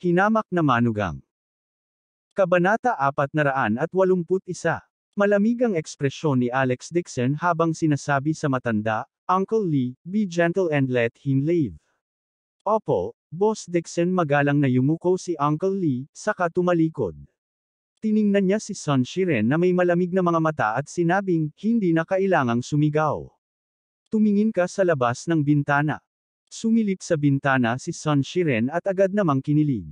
Hinamak na manugang. Kabanata 481. Malamig ang ekspresyon ni Alex Dixon habang sinasabi sa matanda, Uncle Lee, be gentle and let him live. Opo, Boss Dixon magalang na yumuko si Uncle Lee, saka tumalikod. Tiningnan niya si Sun Shiren na may malamig na mga mata at sinabing, hindi na kailangang sumigaw. Tumingin ka sa labas ng bintana. Sumilip sa bintana si Sun Shiren at agad namang kinilig.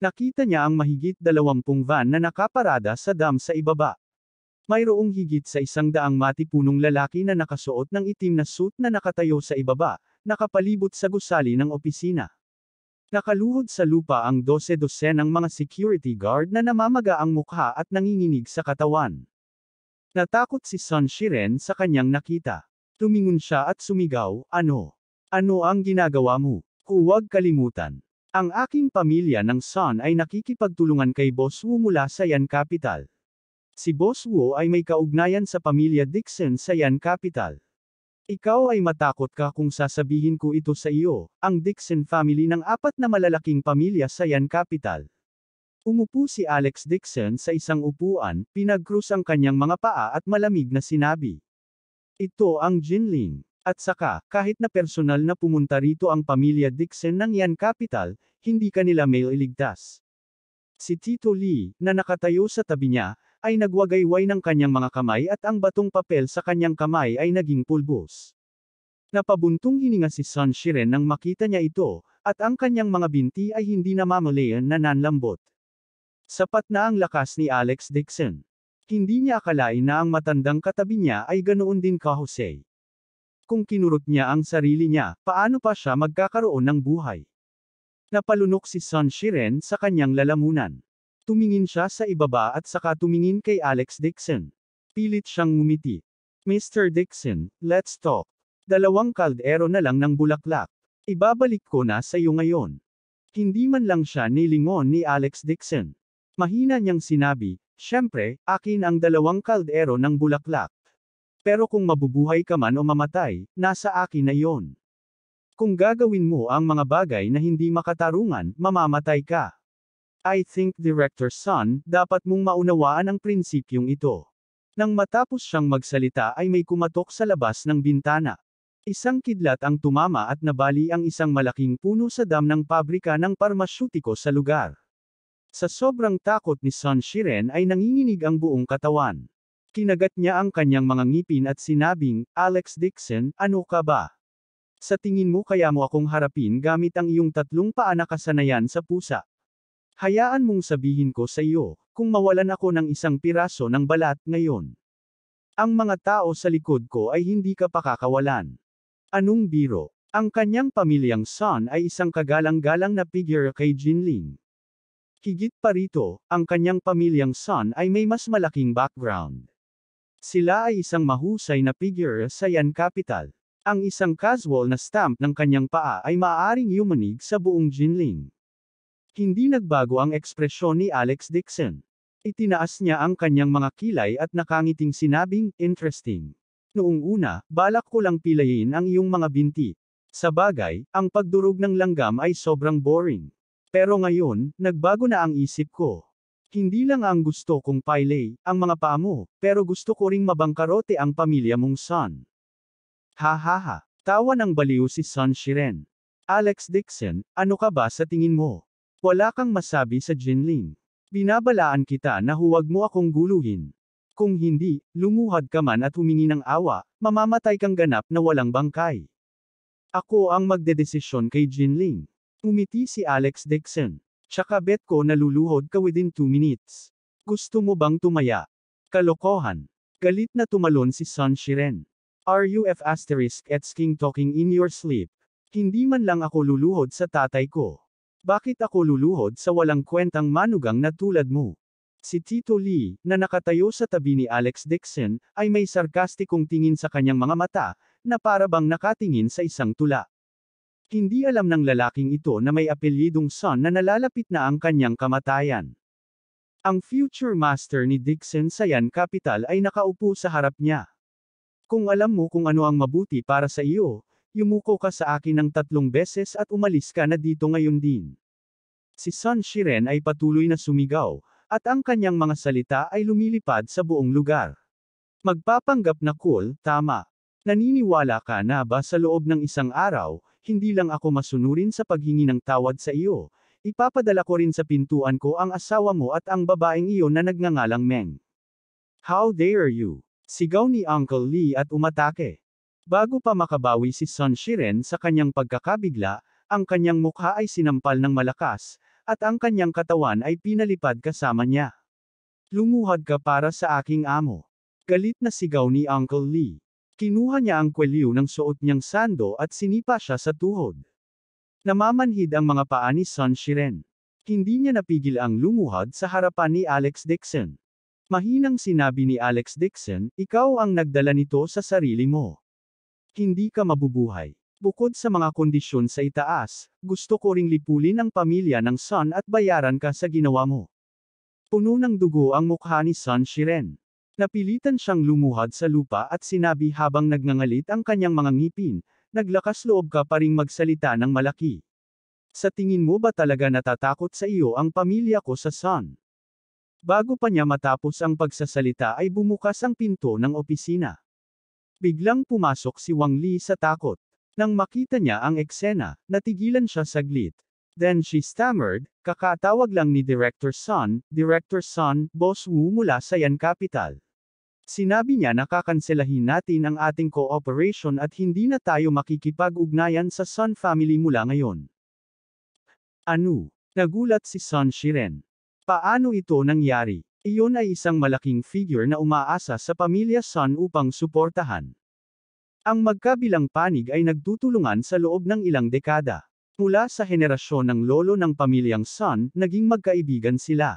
Nakita niya ang mahigit dalawampung van na nakaparada sa dam sa ibaba. Mayroong higit sa isang daang matipunong lalaki na nakasuot ng itim na suit na nakatayo sa ibaba, nakapalibot sa gusali ng opisina. Nakaluhod sa lupa ang dose-dose ng mga security guard na namamaga ang mukha at nanginginig sa katawan. Natakot si Sun Shiren sa kanyang nakita. Tumingon siya at sumigaw, ano? Ano ang ginagawa mo? Huwag kalimutan. Ang aking pamilya ng son ay nakikipagtulungan kay Boss Wu mula sa Yan Capital. Si Boss Wu ay may kaugnayan sa pamilya Dixon sa Yan Capital. Ikaw ay matakot ka kung sasabihin ko ito sa iyo, ang Dixon family ng apat na malalaking pamilya sa Yan Capital. Umupo si Alex Dixon sa isang upuan, pinagkrus ang kanyang mga paa at malamig na sinabi. Ito ang Jinling. At saka, kahit na personal na pumunta rito ang pamilya Dixon ng Yan Capital, hindi kanila mail iligtas. Si Tito Lee, na nakatayo sa tabi niya, ay nagwagayway ng kanyang mga kamay at ang batong papel sa kanyang kamay ay naging pulbos. Napabuntong hininga si Sun Shiren nang makita niya ito, at ang kanyang mga binti ay hindi na namamalayan na nanlambot. Sapat na ang lakas ni Alex Dixon. Hindi niya akalain na ang matandang katabi niya ay ganoon din kahusay kung kinurot niya ang sarili niya, paano pa siya magkakaroon ng buhay? Napalunok si Sun Shiren sa kanyang lalamunan. Tumingin siya sa ibaba at saka tumingin kay Alex Dixon. Pilit siyang ngumiti. Mr. Dixon, let's talk. Dalawang kaldero na lang ng bulaklak. Ibabalik ko na sa iyo ngayon. Hindi man lang siya nilingon ni Alex Dixon. Mahina niyang sinabi, syempre, akin ang dalawang kaldero ng bulaklak. Pero kung mabubuhay ka man o mamatay, nasa akin na yon. Kung gagawin mo ang mga bagay na hindi makatarungan, mamamatay ka. I think Director Sun, dapat mong maunawaan ang prinsipyong ito. Nang matapos siyang magsalita ay may kumatok sa labas ng bintana. Isang kidlat ang tumama at nabali ang isang malaking puno sa dam ng pabrika ng parmasyutiko sa lugar. Sa sobrang takot ni Sun Shiren ay nanginginig ang buong katawan. Kinagat niya ang kanyang mga ngipin at sinabing, Alex Dixon, ano ka ba? Sa tingin mo kaya mo akong harapin gamit ang iyong tatlong paa na kasanayan sa pusa. Hayaan mong sabihin ko sa iyo, kung mawalan ako ng isang piraso ng balat ngayon. Ang mga tao sa likod ko ay hindi ka pakakawalan. Anong biro? Ang kanyang pamilyang son ay isang kagalang-galang na figure kay Jinling. Higit pa rito, ang kanyang pamilyang son ay may mas malaking background. Sila ay isang mahusay na figure sa Yan Capital. Ang isang casual na stamp ng kanyang paa ay maaaring yumanig sa buong Jinling. Hindi nagbago ang ekspresyon ni Alex Dixon. Itinaas niya ang kanyang mga kilay at nakangiting sinabing, interesting. Noong una, balak ko lang pilayin ang iyong mga binti. Sa bagay, ang pagdurog ng langgam ay sobrang boring. Pero ngayon, nagbago na ang isip ko. Hindi lang ang gusto kong pailay, ang mga paa mo, pero gusto ko ring mabangkarote ang pamilya mong son. Ha ha ha, tawa ng baliw si Son Shiren. Alex Dixon, ano ka ba sa tingin mo? Wala kang masabi sa Jinling. Binabalaan kita na huwag mo akong guluhin. Kung hindi, lumuhad ka man at humingi ng awa, mamamatay kang ganap na walang bangkay. Ako ang magdedesisyon kay Jinling. Umiti si Alex Dixon. Tsaka bet ko naluluhod ka within 2 minutes. Gusto mo bang tumaya? Kalokohan. Galit na tumalon si Sun Shiren. RUF asterisk at king talking in your sleep. Hindi man lang ako luluhod sa tatay ko. Bakit ako luluhod sa walang kwentang manugang na tulad mo? Si Tito Lee, na nakatayo sa tabi ni Alex Dixon, ay may sarkastikong tingin sa kanyang mga mata, na para bang nakatingin sa isang tula. Hindi alam ng lalaking ito na may apelyidong Son na nalalapit na ang kanyang kamatayan. Ang future master ni Dixon sa Yan Capital ay nakaupo sa harap niya. Kung alam mo kung ano ang mabuti para sa iyo, yumuko ka sa akin ng tatlong beses at umalis ka na dito ngayon din. Si Sun Shiren ay patuloy na sumigaw, at ang kanyang mga salita ay lumilipad sa buong lugar. Magpapanggap na cool, tama. Naniniwala ka na ba sa loob ng isang araw, hindi lang ako masunurin sa paghingi ng tawad sa iyo, ipapadala ko rin sa pintuan ko ang asawa mo at ang babaeng iyon na nagngangalang Meng. How dare you? Sigaw ni Uncle Lee at umatake. Bago pa makabawi si Sun Shiren sa kanyang pagkakabigla, ang kanyang mukha ay sinampal ng malakas, at ang kanyang katawan ay pinalipad kasama niya. Lumuhad ka para sa aking amo. Galit na sigaw ni Uncle Lee. Kinuha niya ang kwelyo ng suot niyang sando at sinipa siya sa tuhod. Namamanhid ang mga paa ni Sun Shiren. Hindi niya napigil ang lumuhod sa harapan ni Alex Dixon. Mahinang sinabi ni Alex Dixon, ikaw ang nagdala nito sa sarili mo. Hindi ka mabubuhay. Bukod sa mga kondisyon sa itaas, gusto ko ring lipulin ang pamilya ng Sun at bayaran ka sa ginawa mo. Puno ng dugo ang mukha ni Sun Shiren. Napilitan siyang lumuhad sa lupa at sinabi habang nagngangalit ang kanyang mga ngipin, naglakas loob ka pa ring magsalita ng malaki. Sa tingin mo ba talaga natatakot sa iyo ang pamilya ko sa Sun? Bago pa niya matapos ang pagsasalita ay bumukas ang pinto ng opisina. Biglang pumasok si Wang Li sa takot. Nang makita niya ang eksena, natigilan siya saglit. Then she stammered, kakatawag lang ni Director Sun, Director Sun, Boss Wu mula sa Yan Capital. Sinabi niya na kakanselahin natin ang ating cooperation at hindi na tayo makikipag-ugnayan sa Sun family mula ngayon. Ano? Nagulat si Sun Shiren. Paano ito nangyari? Iyon ay isang malaking figure na umaasa sa pamilya Sun upang suportahan. Ang magkabilang panig ay nagtutulungan sa loob ng ilang dekada. Mula sa henerasyon ng lolo ng pamilyang Sun, naging magkaibigan sila.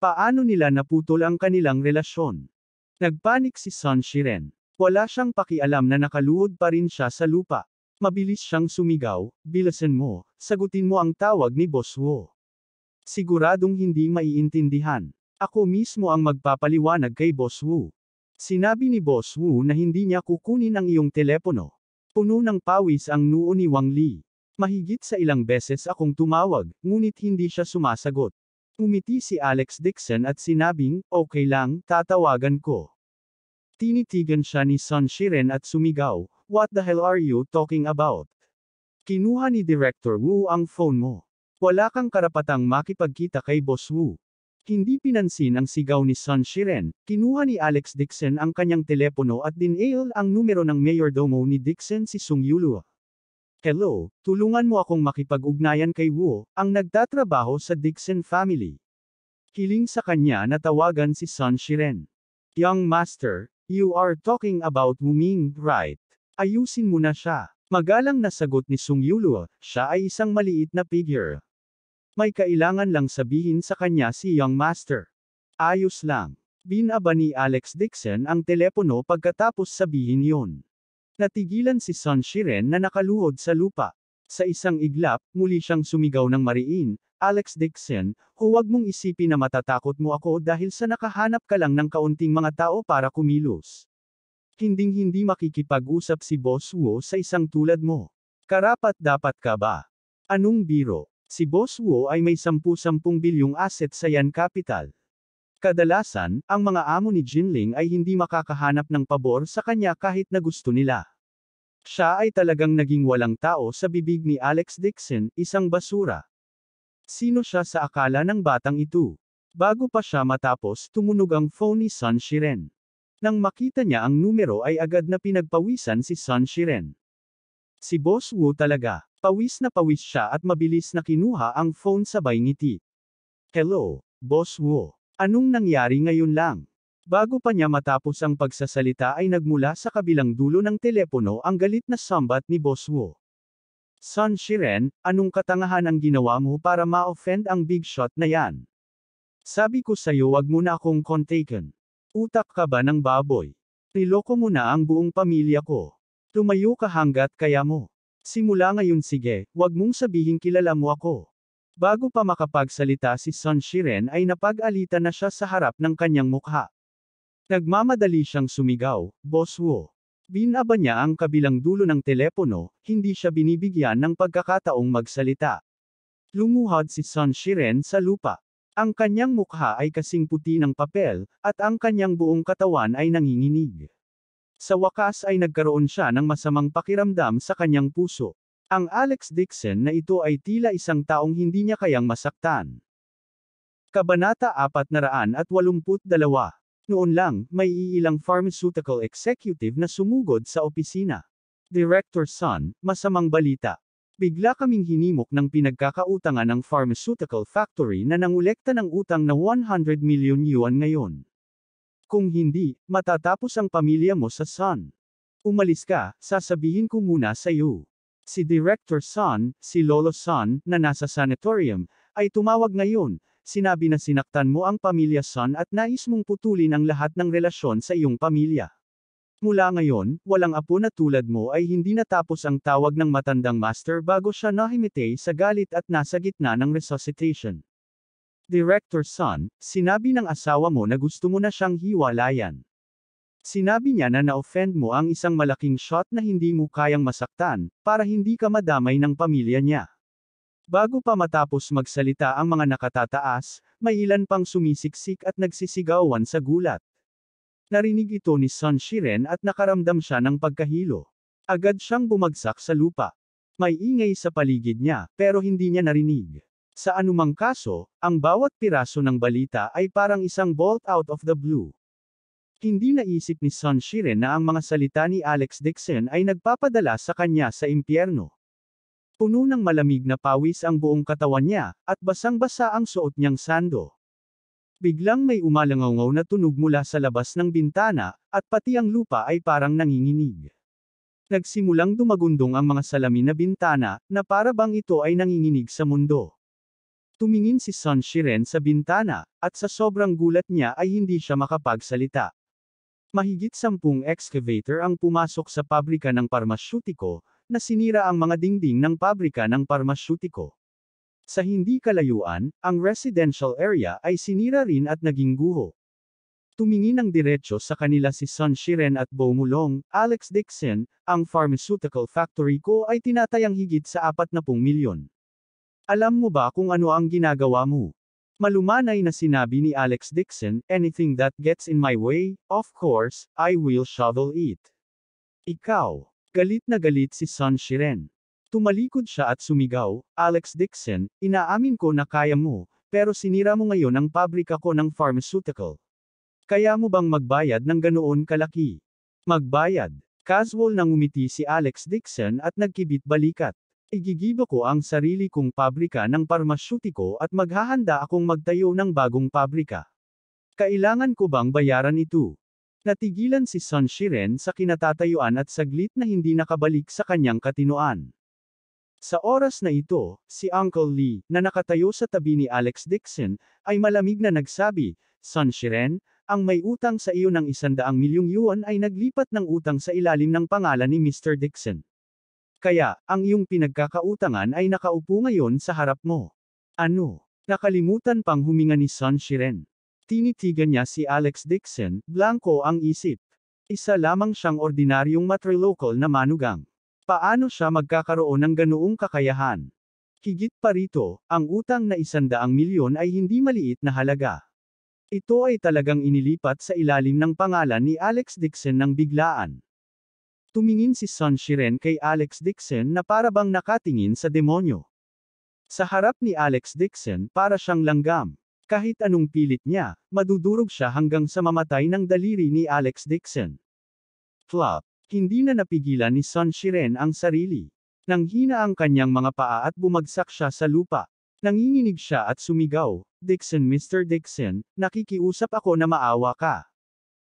Paano nila naputol ang kanilang relasyon? Nagpanik si Sun Shiren. Wala siyang pakialam na nakaluhod pa rin siya sa lupa. Mabilis siyang sumigaw, bilasan mo, sagutin mo ang tawag ni Boss Wo. Siguradong hindi maiintindihan. Ako mismo ang magpapaliwanag kay Boss Wu. Sinabi ni Boss Wu na hindi niya kukunin ang iyong telepono. Puno ng pawis ang noo ni Wang Li. Mahigit sa ilang beses akong tumawag, ngunit hindi siya sumasagot. Umiti si Alex Dixon at sinabing, okay lang, tatawagan ko. Tinitigan siya ni Sun Shiren at sumigaw, what the hell are you talking about? Kinuha ni Director Wu ang phone mo. Wala kang karapatang makipagkita kay Boss Wu. Hindi pinansin ang sigaw ni Sun Shiren, kinuha ni Alex Dixon ang kanyang telepono at dinail ang numero ng mayordomo ni Dixon si Sung Yulua. Hello, tulungan mo akong makipag-ugnayan kay Wu, ang nagtatrabaho sa Dixon family. Hiling sa kanya na tawagan si Sun Shiren. Young Master, you are talking about Wu Ming, right? Ayusin mo na siya. Magalang na sagot ni Sung Yuluo, siya ay isang maliit na figure. May kailangan lang sabihin sa kanya si Young Master. Ayos lang. Binaba ni Alex Dixon ang telepono pagkatapos sabihin yon. Natigilan si Sun Shiren na nakaluhod sa lupa. Sa isang iglap, muli siyang sumigaw ng mariin, Alex Dixon, huwag mong isipin na matatakot mo ako dahil sa nakahanap ka lang ng kaunting mga tao para kumilos. Hinding-hindi makikipag-usap si Boss Wu sa isang tulad mo. Karapat-dapat ka ba? Anong biro? Si Boss Wu ay may 10-10 bilyong asset sa Yan Capital. Kadalasan, ang mga amo ni Jinling ay hindi makakahanap ng pabor sa kanya kahit na gusto nila. Siya ay talagang naging walang tao sa bibig ni Alex Dixon, isang basura. Sino siya sa akala ng batang ito? Bago pa siya matapos, tumunog ang phone ni Sun Shiren. Nang makita niya ang numero ay agad na pinagpawisan si Sun Shiren. Si Boss Wu talaga. Pawis na pawis siya at mabilis na kinuha ang phone sabay ngiti. Hello, Boss Wu. Anong nangyari ngayon lang? Bago pa niya matapos ang pagsasalita ay nagmula sa kabilang dulo ng telepono ang galit na sambat ni Boss Wu. Son Shiren, anong katangahan ang ginawa mo para ma-offend ang big shot na yan? Sabi ko sa'yo wag mo na akong kontaken. Utak ka ba ng baboy? Niloko mo na ang buong pamilya ko. Tumayo ka hanggat kaya mo. Simula ngayon sige, wag mong sabihin kilala mo ako. Bago pa makapagsalita si Son Shiren ay napag-alita na siya sa harap ng kanyang mukha. Nagmamadali siyang sumigaw, Boss Wu. Binaba niya ang kabilang dulo ng telepono, hindi siya binibigyan ng pagkakataong magsalita. Lumuhod si Sun Shiren sa lupa. Ang kanyang mukha ay kasing puti ng papel, at ang kanyang buong katawan ay nanginginig. Sa wakas ay nagkaroon siya ng masamang pakiramdam sa kanyang puso. Ang Alex Dixon na ito ay tila isang taong hindi niya kayang masaktan. Kabanata 482 noon lang, may iilang pharmaceutical executive na sumugod sa opisina. Director Sun, masamang balita. Bigla kaming hinimok ng pinagkakautangan ng pharmaceutical factory na nangulekta ng utang na 100 million yuan ngayon. Kung hindi, matatapos ang pamilya mo sa Sun. Umalis ka, sasabihin ko muna sa iyo. Si Director Sun, si Lolo Sun, na nasa sanatorium, ay tumawag ngayon, sinabi na sinaktan mo ang pamilya Sun at nais mong putulin ang lahat ng relasyon sa iyong pamilya. Mula ngayon, walang apo na tulad mo ay hindi natapos ang tawag ng matandang master bago siya nahimite sa galit at nasa gitna ng resuscitation. Director Sun, sinabi ng asawa mo na gusto mo na siyang hiwalayan. Sinabi niya na na-offend mo ang isang malaking shot na hindi mo kayang masaktan, para hindi ka madamay ng pamilya niya. Bago pa matapos magsalita ang mga nakatataas, may ilan pang sumisiksik at nagsisigawan sa gulat. Narinig ito ni Sun Shiren at nakaramdam siya ng pagkahilo. Agad siyang bumagsak sa lupa. May ingay sa paligid niya, pero hindi niya narinig. Sa anumang kaso, ang bawat piraso ng balita ay parang isang bolt out of the blue. Hindi naisip ni Sun Shiren na ang mga salita ni Alex Dixon ay nagpapadala sa kanya sa impyerno. Puno ng malamig na pawis ang buong katawan niya, at basang-basa ang suot niyang sando. Biglang may umalangaw na tunog mula sa labas ng bintana, at pati ang lupa ay parang nanginginig. Nagsimulang dumagundong ang mga salamin na bintana, na para bang ito ay nanginginig sa mundo. Tumingin si Sun Shiren sa bintana, at sa sobrang gulat niya ay hindi siya makapagsalita. Mahigit sampung excavator ang pumasok sa pabrika ng parmasyutiko, na sinira ang mga dingding ng pabrika ng parmasyutiko. Sa hindi kalayuan, ang residential area ay sinira rin at naging guho. Tumingin ng diretsyo sa kanila si Sun Shiren at Bo Mulong, Alex Dixon, ang pharmaceutical factory ko ay tinatayang higit sa 40 milyon. Alam mo ba kung ano ang ginagawa mo? Malumanay na sinabi ni Alex Dixon, anything that gets in my way, of course, I will shovel it. Ikaw. Galit na galit si Sun Shiren. Tumalikod siya at sumigaw, Alex Dixon, inaamin ko na kaya mo, pero sinira mo ngayon ang pabrika ko ng pharmaceutical. Kaya mo bang magbayad ng ganoon kalaki? Magbayad. Casual nang umiti si Alex Dixon at nagkibit balikat. Igigiba ko ang sarili kong pabrika ng parmasyutiko at maghahanda akong magtayo ng bagong pabrika. Kailangan ko bang bayaran ito? Natigilan si Sun Shiren sa kinatatayuan at saglit na hindi nakabalik sa kanyang katinoan. Sa oras na ito, si Uncle Lee, na nakatayo sa tabi ni Alex Dixon, ay malamig na nagsabi, Sun Shiren, ang may utang sa iyo ng isandaang milyong yuan ay naglipat ng utang sa ilalim ng pangalan ni Mr. Dixon. Kaya, ang iyong pinagkakautangan ay nakaupo ngayon sa harap mo. Ano? Nakalimutan pang huminga ni Sun Shiren. Tinitigan niya si Alex Dixon, blanco ang isip. Isa lamang siyang ordinaryong matrilocal na manugang. Paano siya magkakaroon ng ganoong kakayahan? Higit pa rito, ang utang na isandaang milyon ay hindi maliit na halaga. Ito ay talagang inilipat sa ilalim ng pangalan ni Alex Dixon ng biglaan. Tumingin si Sun Shiren kay Alex Dixon na parabang nakatingin sa demonyo. Sa harap ni Alex Dixon para siyang langgam. Kahit anong pilit niya, madudurog siya hanggang sa mamatay ng daliri ni Alex Dixon. Flop. Hindi na napigilan ni Sun Shiren ang sarili. Nang hina ang kanyang mga paa at bumagsak siya sa lupa. Nanginginig siya at sumigaw, Dixon Mr. Dixon, nakikiusap ako na maawa ka.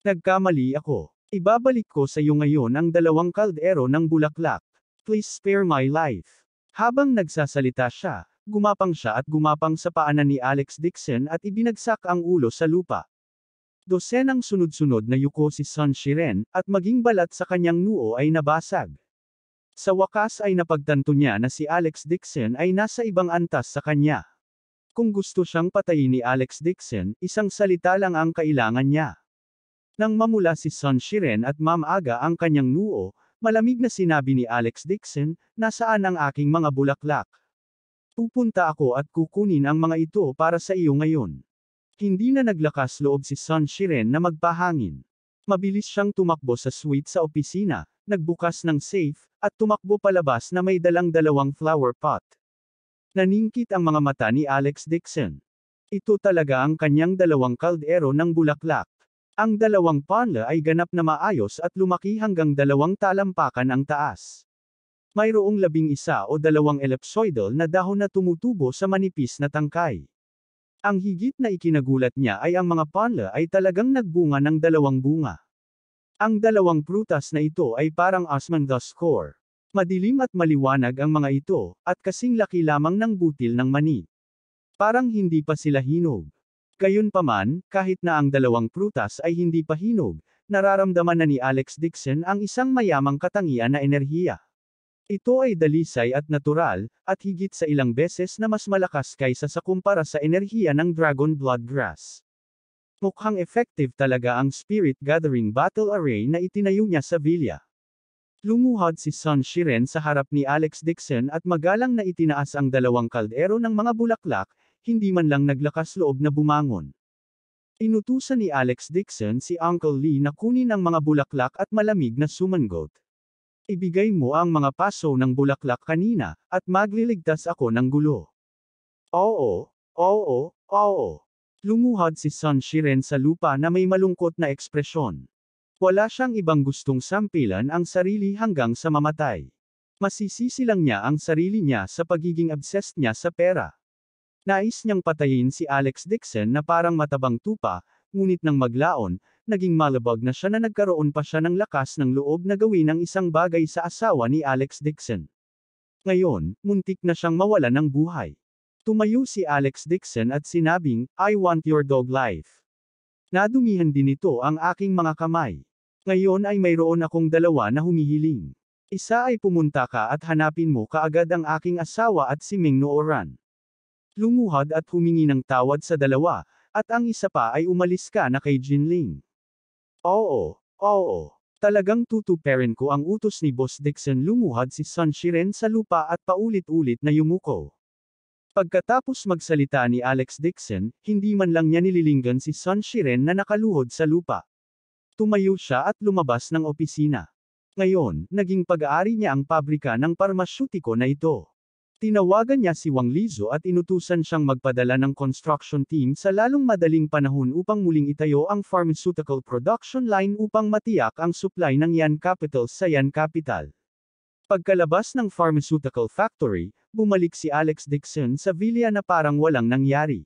Nagkamali ako. Ibabalik ko sa iyo ngayon ang dalawang kaldero ng bulaklak. Please spare my life. Habang nagsasalita siya, gumapang siya at gumapang sa paanan ni Alex Dixon at ibinagsak ang ulo sa lupa. Dosenang sunod-sunod na yuko si Sun Shiren, at maging balat sa kanyang noo ay nabasag. Sa wakas ay napagtanto niya na si Alex Dixon ay nasa ibang antas sa kanya. Kung gusto siyang patayin ni Alex Dixon, isang salita lang ang kailangan niya. Nang mamula si Sun Shiren at Ma'am Aga ang kanyang nuo, malamig na sinabi ni Alex Dixon, nasaan ang aking mga bulaklak? Pupunta ako at kukunin ang mga ito para sa iyo ngayon. Hindi na naglakas loob si Sun Shiren na magpahangin. Mabilis siyang tumakbo sa suite sa opisina, nagbukas ng safe, at tumakbo palabas na may dalang dalawang flower pot. Naningkit ang mga mata ni Alex Dixon. Ito talaga ang kanyang dalawang kaldero ng bulaklak. Ang dalawang panla ay ganap na maayos at lumaki hanggang dalawang talampakan ang taas. Mayroong labing isa o dalawang ellipsoidal na dahon na tumutubo sa manipis na tangkay. Ang higit na ikinagulat niya ay ang mga panla ay talagang nagbunga ng dalawang bunga. Ang dalawang prutas na ito ay parang Osmanthus core. Madilim at maliwanag ang mga ito, at kasing laki lamang ng butil ng mani. Parang hindi pa sila hinog. Gayunpaman, kahit na ang dalawang prutas ay hindi pa hinog, nararamdaman na ni Alex Dixon ang isang mayamang katangian na enerhiya. Ito ay dalisay at natural, at higit sa ilang beses na mas malakas kaysa sa kumpara sa enerhiya ng Dragon Blood Grass. Mukhang effective talaga ang Spirit Gathering Battle Array na itinayo niya sa Villa. Lumuhod si Sun Shiren sa harap ni Alex Dixon at magalang na itinaas ang dalawang kaldero ng mga bulaklak, hindi man lang naglakas loob na bumangon. Inutusan ni Alex Dixon si Uncle Lee na kunin ang mga bulaklak at malamig na sumangot. Ibigay mo ang mga paso ng bulaklak kanina, at magliligtas ako ng gulo. Oo, oo, oo. Lumuhod si Sun Shiren sa lupa na may malungkot na ekspresyon. Wala siyang ibang gustong sampilan ang sarili hanggang sa mamatay. Masisisi lang niya ang sarili niya sa pagiging obsessed niya sa pera. Nais niyang patayin si Alex Dixon na parang matabang tupa, ngunit nang maglaon, naging malabag na siya na nagkaroon pa siya ng lakas ng loob na gawin ang isang bagay sa asawa ni Alex Dixon. Ngayon, muntik na siyang mawala ng buhay. Tumayo si Alex Dixon at sinabing, I want your dog life. Nadumihan din ito ang aking mga kamay. Ngayon ay mayroon akong dalawa na humihiling. Isa ay pumunta ka at hanapin mo kaagad ang aking asawa at si Ming Nooran. Lumuhad at humingi ng tawad sa dalawa, at ang isa pa ay umalis ka na kay Jinling. Oo, oo. Talagang tutuperin ko ang utos ni Boss Dixon lumuhad si Sun Shiren sa lupa at paulit-ulit na yumuko. Pagkatapos magsalita ni Alex Dixon, hindi man lang niya nililinggan si Sun Shiren na nakaluhod sa lupa. Tumayo siya at lumabas ng opisina. Ngayon, naging pag-aari niya ang pabrika ng parmasyutiko na ito. Tinawagan niya si Wang Lizo at inutusan siyang magpadala ng construction team sa lalong madaling panahon upang muling itayo ang pharmaceutical production line upang matiyak ang supply ng Yan Capital sa Yan Capital. Pagkalabas ng pharmaceutical factory, bumalik si Alex Dixon sa Villa na parang walang nangyari.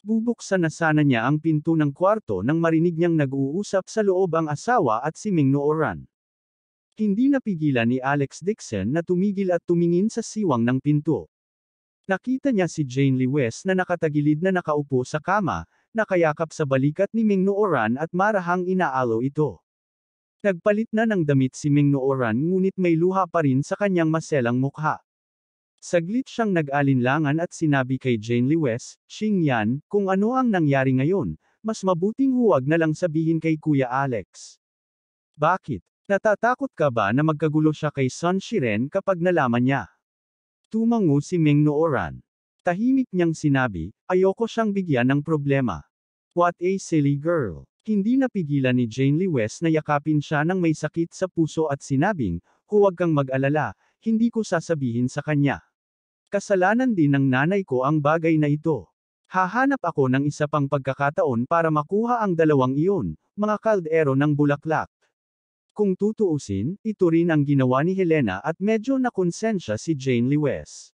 Bubuksan na sana niya ang pinto ng kwarto nang marinig niyang nag-uusap sa loob ang asawa at si Ming Nooran. Hindi napigilan ni Alex Dixon na tumigil at tumingin sa siwang ng pinto. Nakita niya si Jane Lewis na nakatagilid na nakaupo sa kama, nakayakap sa balikat ni Ming Nooran at marahang inaalo ito. Nagpalit na ng damit si Ming Nooran ngunit may luha pa rin sa kanyang maselang mukha. Saglit siyang nag-alinlangan at sinabi kay Jane Lewis, West, Ching Yan, kung ano ang nangyari ngayon, mas mabuting huwag na lang sabihin kay Kuya Alex. Bakit? Natatakot ka ba na magkagulo siya kay Sun Shiren kapag nalaman niya? Tumango si Ming Nooran. Tahimik niyang sinabi, ayoko siyang bigyan ng problema. What a silly girl. Hindi napigilan ni Jane Lee West na yakapin siya ng may sakit sa puso at sinabing, huwag kang mag-alala, hindi ko sasabihin sa kanya. Kasalanan din ng nanay ko ang bagay na ito. Hahanap ako ng isa pang pagkakataon para makuha ang dalawang iyon, mga kaldero ng bulaklak. Kung tutuusin, ito rin ang ginawa ni Helena at medyo nakonsensya si Jane Lewis.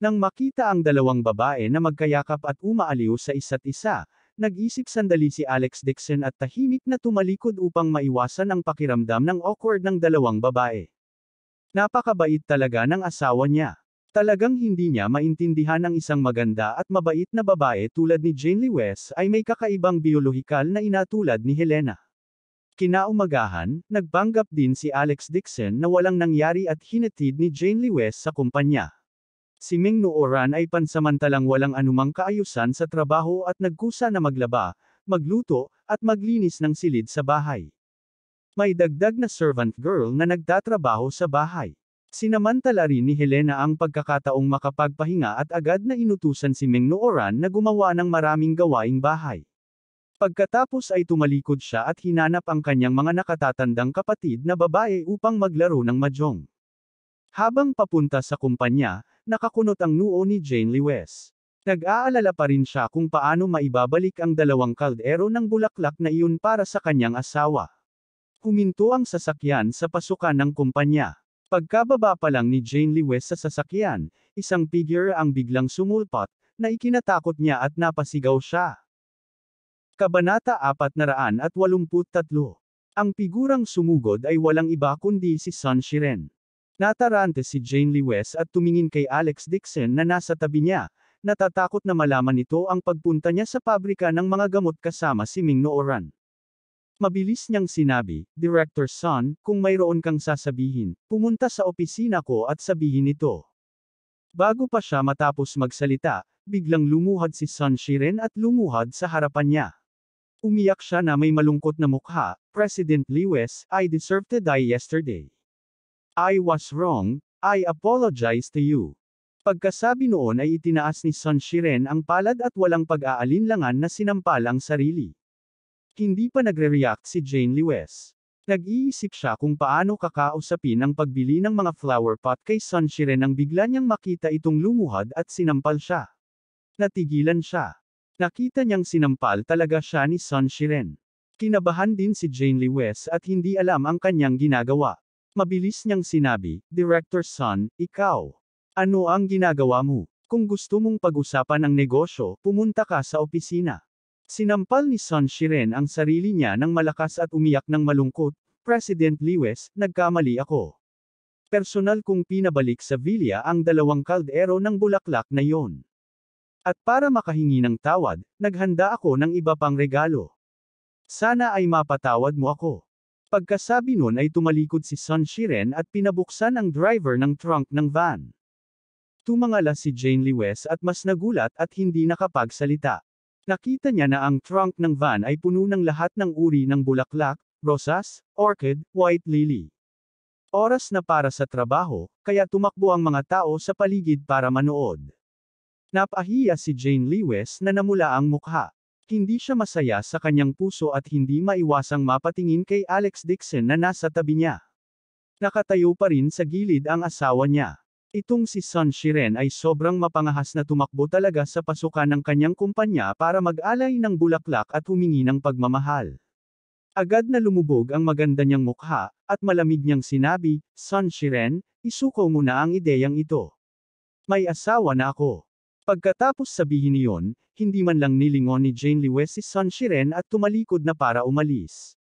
Nang makita ang dalawang babae na magkayakap at umaaliw sa isa't isa, nag-isip sandali si Alex Dixon at tahimik na tumalikod upang maiwasan ang pakiramdam ng awkward ng dalawang babae. Napakabait talaga ng asawa niya. Talagang hindi niya maintindihan ang isang maganda at mabait na babae tulad ni Jane Lewis ay may kakaibang biolohikal na ina tulad ni Helena. Kinaumagahan, nagpanggap din si Alex Dixon na walang nangyari at hinatid ni Jane Lewis sa kumpanya. Si Ming Nooran ay pansamantalang walang anumang kaayusan sa trabaho at nagkusa na maglaba, magluto, at maglinis ng silid sa bahay. May dagdag na servant girl na nagtatrabaho sa bahay. Sinamantala rin ni Helena ang pagkakataong makapagpahinga at agad na inutusan si Ming Nooran na gumawa ng maraming gawaing bahay. Pagkatapos ay tumalikod siya at hinanap ang kanyang mga nakatatandang kapatid na babae upang maglaro ng mahjong. Habang papunta sa kumpanya, nakakunot ang noo ni Jane Lewis. Nag-aalala pa rin siya kung paano maibabalik ang dalawang kaldero ng bulaklak na iyon para sa kanyang asawa. Huminto ang sasakyan sa pasukan ng kumpanya. Pagkababa pa lang ni Jane Lewis sa sasakyan, isang figure ang biglang sumulpot, na ikinatakot niya at napasigaw siya. Kabanata 483. Ang pigurang sumugod ay walang iba kundi si Sun Shiren. Natarante si Jane Lewis at tumingin kay Alex Dixon na nasa tabi niya, natatakot na malaman nito ang pagpunta niya sa pabrika ng mga gamot kasama si Ming Nooran. Mabilis niyang sinabi, Director Sun, kung mayroon kang sasabihin, pumunta sa opisina ko at sabihin ito. Bago pa siya matapos magsalita, biglang lumuhad si Sun Shiren at lumuhad sa harapan niya. Umiyak siya na may malungkot na mukha, President Lewis, I deserve to die yesterday. I was wrong, I apologize to you. Pagkasabi noon ay itinaas ni Sun Shiren ang palad at walang pag-aalinlangan na sinampal ang sarili. Hindi pa nagre-react si Jane Lewis. Nag-iisip siya kung paano kakausapin ang pagbili ng mga flower pot kay Sun Shiren nang bigla niyang makita itong lumuhad at sinampal siya. Natigilan siya. Nakita niyang sinampal talaga siya ni Sun Shiren. Kinabahan din si Jane Lee West at hindi alam ang kanyang ginagawa. Mabilis niyang sinabi, Director Sun, ikaw. Ano ang ginagawa mo? Kung gusto mong pag-usapan ang negosyo, pumunta ka sa opisina. Sinampal ni Sun Shiren ang sarili niya ng malakas at umiyak ng malungkot, President Liwes, nagkamali ako. Personal kong pinabalik sa Villa ang dalawang kaldero ng bulaklak na yon. At para makahingi ng tawad, naghanda ako ng iba pang regalo. Sana ay mapatawad mo ako. Pagkasabi nun ay tumalikod si Sun Shiren at pinabuksan ang driver ng trunk ng van. Tumangala si Jane Lewis at mas nagulat at hindi nakapagsalita. Nakita niya na ang trunk ng van ay puno ng lahat ng uri ng bulaklak, rosas, orchid, white lily. Oras na para sa trabaho, kaya tumakbo ang mga tao sa paligid para manood. Napahiya si Jane Lewis na namula ang mukha. Hindi siya masaya sa kanyang puso at hindi maiwasang mapatingin kay Alex Dixon na nasa tabi niya. Nakatayo pa rin sa gilid ang asawa niya. Itong si Sun Shiren ay sobrang mapangahas na tumakbo talaga sa pasukan ng kanyang kumpanya para mag-alay ng bulaklak at humingi ng pagmamahal. Agad na lumubog ang maganda niyang mukha, at malamig niyang sinabi, Sun Shiren, isuko mo na ang ideyang ito. May asawa na ako. Pagkatapos sabihin niyon, hindi man lang nilingon ni Jane Lewis si Sun Shiren at tumalikod na para umalis.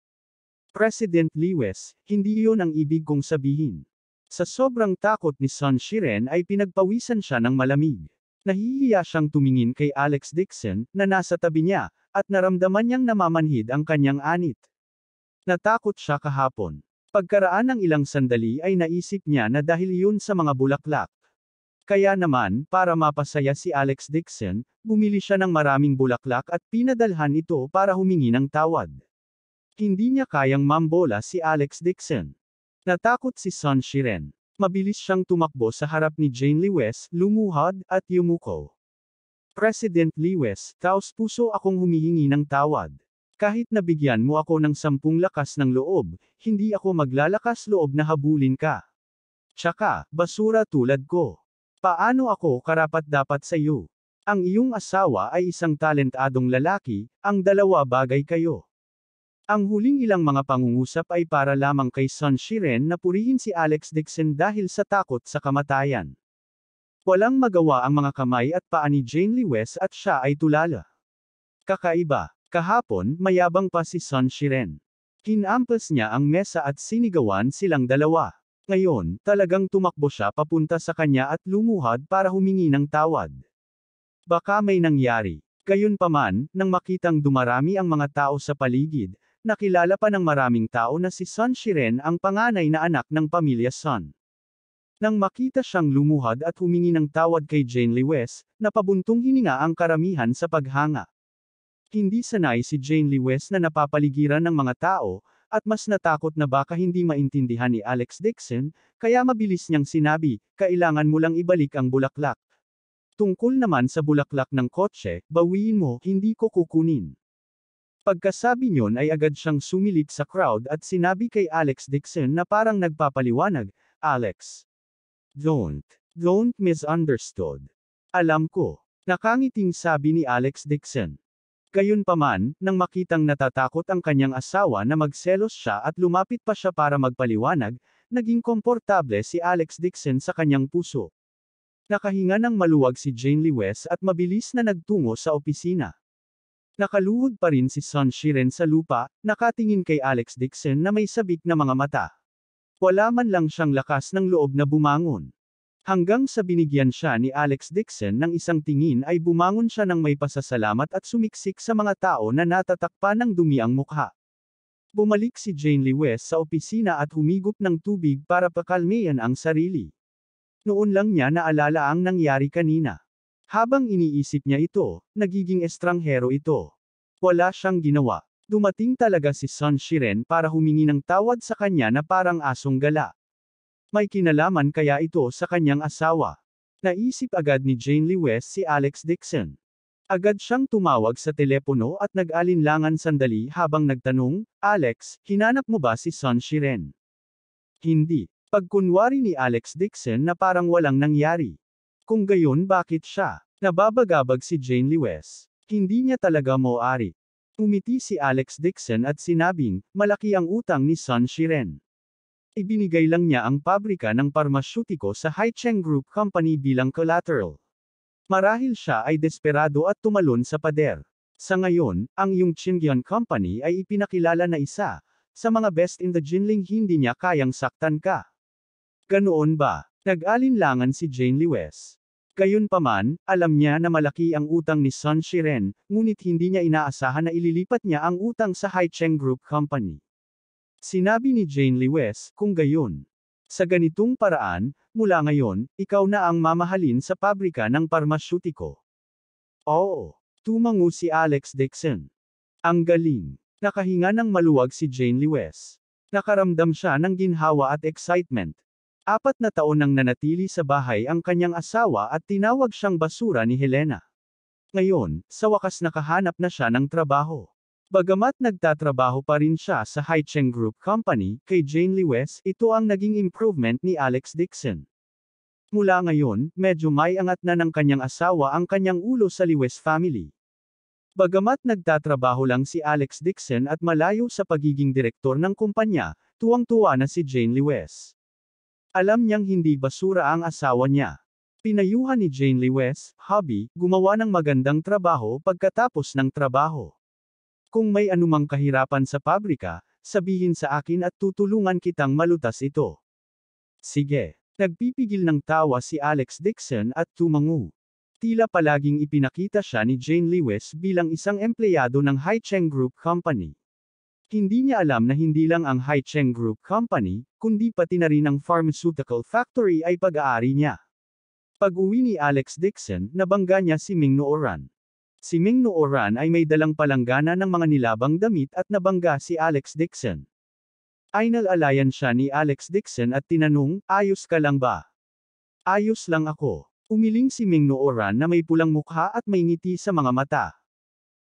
President Lewis, hindi iyon ang ibig kong sabihin. Sa sobrang takot ni Sun Shiren ay pinagpawisan siya ng malamig. Nahihiya siyang tumingin kay Alex Dixon, na nasa tabi niya, at naramdaman niyang namamanhid ang kanyang anit. Natakot siya kahapon. Pagkaraan ng ilang sandali ay naisip niya na dahil iyon sa mga bulaklak. Kaya naman, para mapasaya si Alex Dixon, bumili siya ng maraming bulaklak at pinadalhan ito para humingi ng tawad. Hindi niya kayang mambola si Alex Dixon. Natakot si Son Shiren. Mabilis siyang tumakbo sa harap ni Jane Lewis, lumuhod, at yumuko. President Lewis, taos puso akong humihingi ng tawad. Kahit nabigyan mo ako ng sampung lakas ng loob, hindi ako maglalakas loob na habulin ka. Tsaka, basura tulad ko. Paano ako karapat dapat sa iyo? Ang iyong asawa ay isang talentadong lalaki, ang dalawa bagay kayo. Ang huling ilang mga pangungusap ay para lamang kay Son Shiren na purihin si Alex Dixon dahil sa takot sa kamatayan. Walang magawa ang mga kamay at paa ni Jane Lewis at siya ay tulala. Kakaiba, kahapon mayabang pa si Son Shiren. Kinampas niya ang mesa at sinigawan silang dalawa. Ngayon, talagang tumakbo siya papunta sa kanya at lumuhad para humingi ng tawad. Baka may nangyari. Gayunpaman, nang makitang dumarami ang mga tao sa paligid, nakilala pa ng maraming tao na si Sun Shiren ang panganay na anak ng pamilya Sun. Nang makita siyang lumuhad at humingi ng tawad kay Jane Lee napabuntong hininga ang karamihan sa paghanga. Hindi sanay si Jane Lee na napapaligiran ng mga tao, at mas natakot na baka hindi maintindihan ni Alex Dixon, kaya mabilis niyang sinabi, kailangan mo lang ibalik ang bulaklak. Tungkol naman sa bulaklak ng kotse, bawiin mo, hindi ko kukunin. Pagkasabi niyon ay agad siyang sumilip sa crowd at sinabi kay Alex Dixon na parang nagpapaliwanag, Alex. Don't. Don't misunderstood. Alam ko. Nakangiting sabi ni Alex Dixon. Gayunpaman, nang makitang natatakot ang kanyang asawa na magselos siya at lumapit pa siya para magpaliwanag, naging komportable si Alex Dixon sa kanyang puso. Nakahinga ng maluwag si Jane Lewis at mabilis na nagtungo sa opisina. Nakaluhod pa rin si Sun Shiren sa lupa, nakatingin kay Alex Dixon na may sabik na mga mata. Wala man lang siyang lakas ng loob na bumangon. Hanggang sa binigyan siya ni Alex Dixon ng isang tingin ay bumangon siya ng may pasasalamat at sumiksik sa mga tao na natatakpan ng dumi ang mukha. Bumalik si Jane Lewis sa opisina at humigop ng tubig para pakalmayan ang sarili. Noon lang niya naalala ang nangyari kanina. Habang iniisip niya ito, nagiging estranghero ito. Wala siyang ginawa. Dumating talaga si Sun Shiren para humingi ng tawad sa kanya na parang asong gala. May kinalaman kaya ito sa kanyang asawa? Naisip agad ni Jane Lewis si Alex Dixon. Agad siyang tumawag sa telepono at nag-alinlangan sandali habang nagtanong, Alex, hinanap mo ba si Son Shiren? Hindi. Pagkunwari ni Alex Dixon na parang walang nangyari. Kung gayon bakit siya? Nababagabag si Jane Lewis. Hindi niya talaga mo-ari. Umiti si Alex Dixon at sinabing, malaki ang utang ni Son Shiren ibinigay lang niya ang pabrika ng parmasyutiko sa Haicheng Group Company bilang collateral. Marahil siya ay desperado at tumalon sa pader. Sa ngayon, ang Yongqingyan Company ay ipinakilala na isa sa mga best in the Jinling hindi niya kayang saktan ka. Ganoon ba? Nag-alinlangan si Jane Lewis. Gayunpaman, alam niya na malaki ang utang ni Sun Shiren, ngunit hindi niya inaasahan na ililipat niya ang utang sa Haicheng Group Company. Sinabi ni Jane Lewis, kung gayon. Sa ganitong paraan, mula ngayon, ikaw na ang mamahalin sa pabrika ng parmasyutiko. Oo. Tumango si Alex Dixon. Ang galing. Nakahinga ng maluwag si Jane Lewis. Nakaramdam siya ng ginhawa at excitement. Apat na taon nang nanatili sa bahay ang kanyang asawa at tinawag siyang basura ni Helena. Ngayon, sa wakas nakahanap na siya ng trabaho. Bagamat nagtatrabaho pa rin siya sa Haicheng Group Company, kay Jane Lewis, ito ang naging improvement ni Alex Dixon. Mula ngayon, medyo may angat na ng kanyang asawa ang kanyang ulo sa Lewis family. Bagamat nagtatrabaho lang si Alex Dixon at malayo sa pagiging direktor ng kumpanya, tuwang-tuwa na si Jane Lewis. Alam niyang hindi basura ang asawa niya. Pinayuhan ni Jane Lewis, hobby, gumawa ng magandang trabaho pagkatapos ng trabaho. Kung may anumang kahirapan sa pabrika, sabihin sa akin at tutulungan kitang malutas ito. Sige. Nagpipigil ng tawa si Alex Dixon at tumangu. Tila palaging ipinakita siya ni Jane Lewis bilang isang empleyado ng Haicheng Group Company. Hindi niya alam na hindi lang ang Haicheng Group Company, kundi pati na rin ang pharmaceutical factory ay pag-aari niya. Pag-uwi ni Alex Dixon, nabangga niya si Ming Nooran. Si Ming Nooran ay may dalang palanggana ng mga nilabang damit at nabangga si Alex Dixon. Ay nag siya ni Alex Dixon at tinanong, ayos ka lang ba? Ayos lang ako. Umiling si Ming Nooran na may pulang mukha at may ngiti sa mga mata.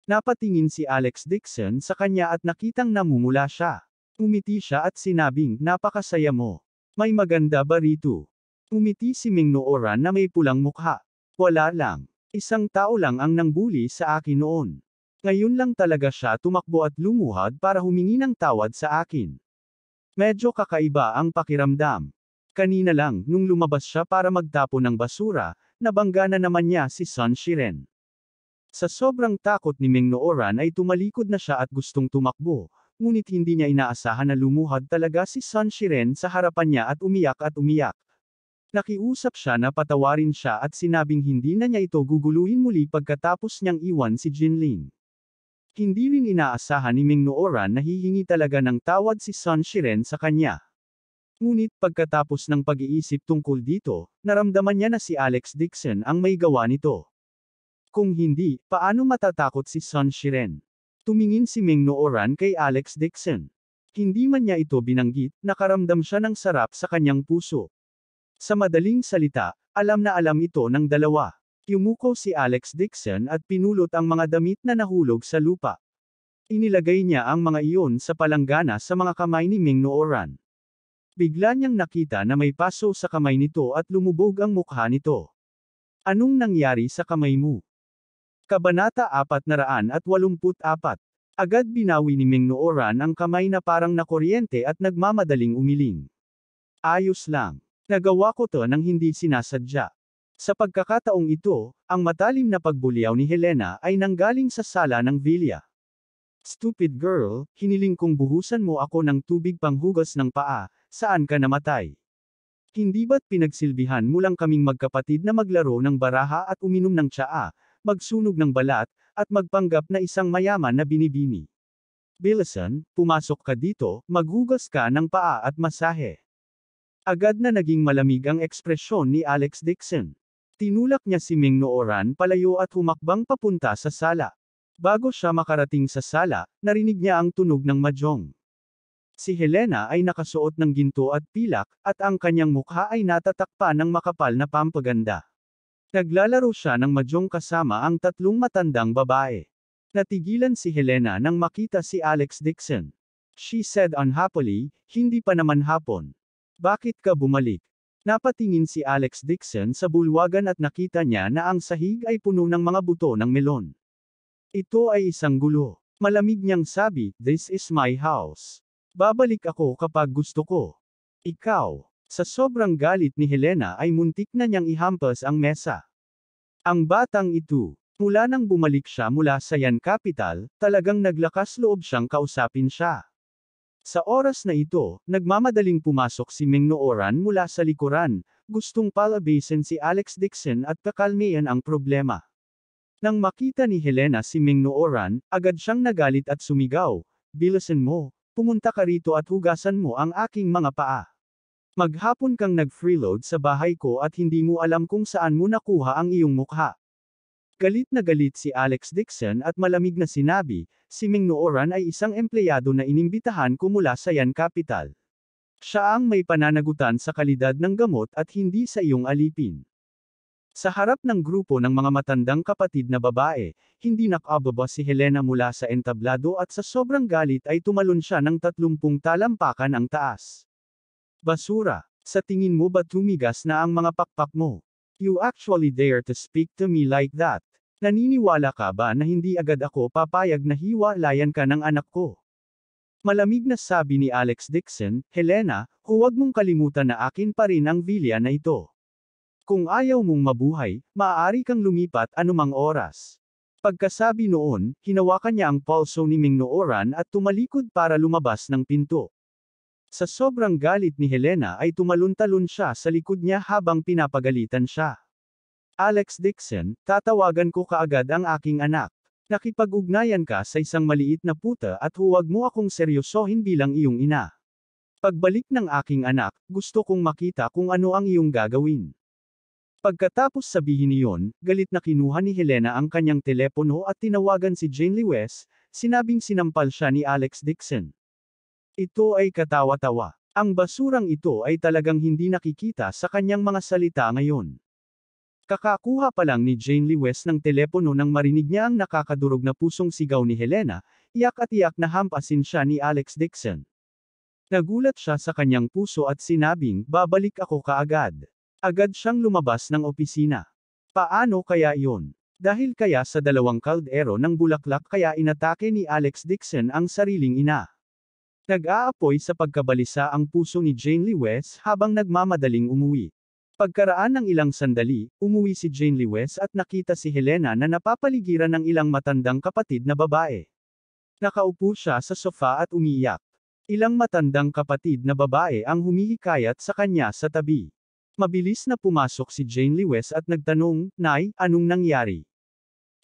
Napatingin si Alex Dixon sa kanya at nakitang namumula siya. Umiti siya at sinabing, napakasaya mo. May maganda ba rito? Umiti si Ming Nooran na may pulang mukha. Wala lang. Isang tao lang ang nangbuli sa akin noon. Ngayon lang talaga siya tumakbo at lumuhad para humingi ng tawad sa akin. Medyo kakaiba ang pakiramdam. Kanina lang, nung lumabas siya para magtapo ng basura, nabangga na naman niya si Sun Shiren. Sa sobrang takot ni Meng Nooran ay tumalikod na siya at gustong tumakbo, ngunit hindi niya inaasahan na lumuhad talaga si Sun Shiren sa harapan niya at umiyak at umiyak, Nakiusap siya na patawarin siya at sinabing hindi na niya ito guguluhin muli pagkatapos niyang iwan si Jinlin. Hindi rin inaasahan ni Ming Nooran na hihingi talaga ng tawad si Sun Shiren sa kanya. Ngunit pagkatapos ng pag-iisip tungkol dito, naramdaman niya na si Alex Dixon ang may gawa nito. Kung hindi, paano matatakot si Sun Shiren? Tumingin si Ming Nooran kay Alex Dixon. Hindi man niya ito binanggit, nakaramdam siya ng sarap sa kanyang puso. Sa madaling salita, alam na alam ito ng dalawa. Yumuko si Alex Dixon at pinulot ang mga damit na nahulog sa lupa. Inilagay niya ang mga iyon sa palanggana sa mga kamay ni Ming Nooran. Bigla niyang nakita na may paso sa kamay nito at lumubog ang mukha nito. Anong nangyari sa kamay mo? Kabanata 484 Agad binawi ni Ming Nooran ang kamay na parang nakuryente at nagmamadaling umiling. Ayos lang. Nagawa ko to nang hindi sinasadya. Sa pagkakataong ito, ang matalim na pagbuliaw ni Helena ay nanggaling sa sala ng Villa. Stupid girl, hiniling kong buhusan mo ako ng tubig panghugas ng paa, saan ka namatay? Hindi ba't pinagsilbihan mo lang kaming magkapatid na maglaro ng baraha at uminom ng tsaa, magsunog ng balat, at magpanggap na isang mayaman na binibini? Billison, pumasok ka dito, maghugas ka ng paa at masahe. Agad na naging malamig ang ekspresyon ni Alex Dixon. Tinulak niya si Ming Nooran palayo at humakbang papunta sa sala. Bago siya makarating sa sala, narinig niya ang tunog ng mahjong. Si Helena ay nakasuot ng ginto at pilak, at ang kanyang mukha ay natatakpa ng makapal na pampaganda. Naglalaro siya ng mahjong kasama ang tatlong matandang babae. Natigilan si Helena nang makita si Alex Dixon. She said unhappily, hindi pa naman hapon. Bakit ka bumalik? Napatingin si Alex Dixon sa bulwagan at nakita niya na ang sahig ay puno ng mga buto ng melon. Ito ay isang gulo. Malamig niyang sabi, this is my house. Babalik ako kapag gusto ko. Ikaw. Sa sobrang galit ni Helena ay muntik na niyang ihampas ang mesa. Ang batang ito, mula nang bumalik siya mula sa Yan Capital, talagang naglakas loob siyang kausapin siya. Sa oras na ito, nagmamadaling pumasok si Ming Nooran mula sa likuran, gustong palabasin si Alex Dixon at kakalmian ang problema. Nang makita ni Helena si Ming Nooran, agad siyang nagalit at sumigaw, Bilisan mo, pumunta ka rito at hugasan mo ang aking mga paa. Maghapon kang nag-freeload sa bahay ko at hindi mo alam kung saan mo nakuha ang iyong mukha. Galit na galit si Alex Dixon at malamig na sinabi, si Ming Nooran ay isang empleyado na inimbitahan ko mula sa Yan Capital. Siya ang may pananagutan sa kalidad ng gamot at hindi sa iyong alipin. Sa harap ng grupo ng mga matandang kapatid na babae, hindi nakababa si Helena mula sa entablado at sa sobrang galit ay tumalon siya ng 30 talampakan ang taas. Basura, sa tingin mo ba tumigas na ang mga pakpak mo? You actually dare to speak to me like that. Naniniwala ka ba na hindi agad ako papayag na hiwalayan ka ng anak ko? Malamig na sabi ni Alex Dixon, Helena, huwag mong kalimutan na akin pa rin ang vilya na ito. Kung ayaw mong mabuhay, maaari kang lumipat anumang oras. Pagkasabi noon, hinawakan niya ang pulso ni Ming Nooran at tumalikod para lumabas ng pinto. Sa sobrang galit ni Helena ay tumalon-talon siya sa likod niya habang pinapagalitan siya. Alex Dixon, tatawagan ko kaagad ang aking anak. Nakipag-ugnayan ka sa isang maliit na puta at huwag mo akong seryosohin bilang iyong ina. Pagbalik ng aking anak, gusto kong makita kung ano ang iyong gagawin. Pagkatapos sabihin niyon, galit na kinuha ni Helena ang kanyang telepono at tinawagan si Jane Lewis, sinabing sinampal siya ni Alex Dixon. Ito ay katawa-tawa. Ang basurang ito ay talagang hindi nakikita sa kanyang mga salita ngayon. Kakakuha pa lang ni Jane Lee West ng telepono nang marinig niya ang nakakadurog na pusong sigaw ni Helena, iyak at iyak na hampasin siya ni Alex Dixon. Nagulat siya sa kanyang puso at sinabing, babalik ako kaagad. Agad siyang lumabas ng opisina. Paano kaya iyon? Dahil kaya sa dalawang kaldero ng bulaklak kaya inatake ni Alex Dixon ang sariling ina. Nag-aapoy sa pagkabalisa ang puso ni Jane Lee West habang nagmamadaling umuwi. Pagkaraan ng ilang sandali, umuwi si Jane Lewis at nakita si Helena na napapaligiran ng ilang matandang kapatid na babae. Nakaupo siya sa sofa at umiyak. Ilang matandang kapatid na babae ang humihikayat sa kanya sa tabi. Mabilis na pumasok si Jane Lewis at nagtanong, Nay, anong nangyari?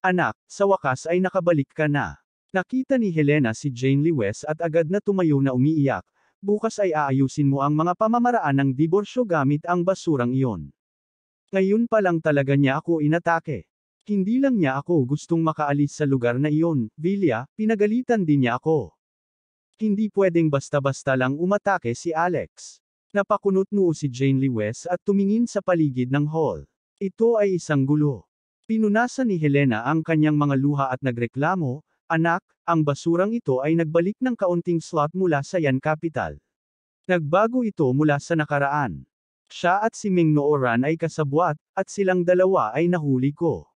Anak, sa wakas ay nakabalik ka na. Nakita ni Helena si Jane Lewis at agad na tumayo na umiiyak, bukas ay aayusin mo ang mga pamamaraan ng diborsyo gamit ang basurang iyon. Ngayon pa lang talaga niya ako inatake. Hindi lang niya ako gustong makaalis sa lugar na iyon, Vilya, pinagalitan din niya ako. Hindi pwedeng basta-basta lang umatake si Alex. Napakunot noo si Jane Lewis at tumingin sa paligid ng hall. Ito ay isang gulo. Pinunasan ni Helena ang kanyang mga luha at nagreklamo, Anak, ang basurang ito ay nagbalik ng kaunting slot mula sa Yan Capital. Nagbago ito mula sa nakaraan. Siya at si Ming Nooran ay kasabwat, at silang dalawa ay nahuli ko.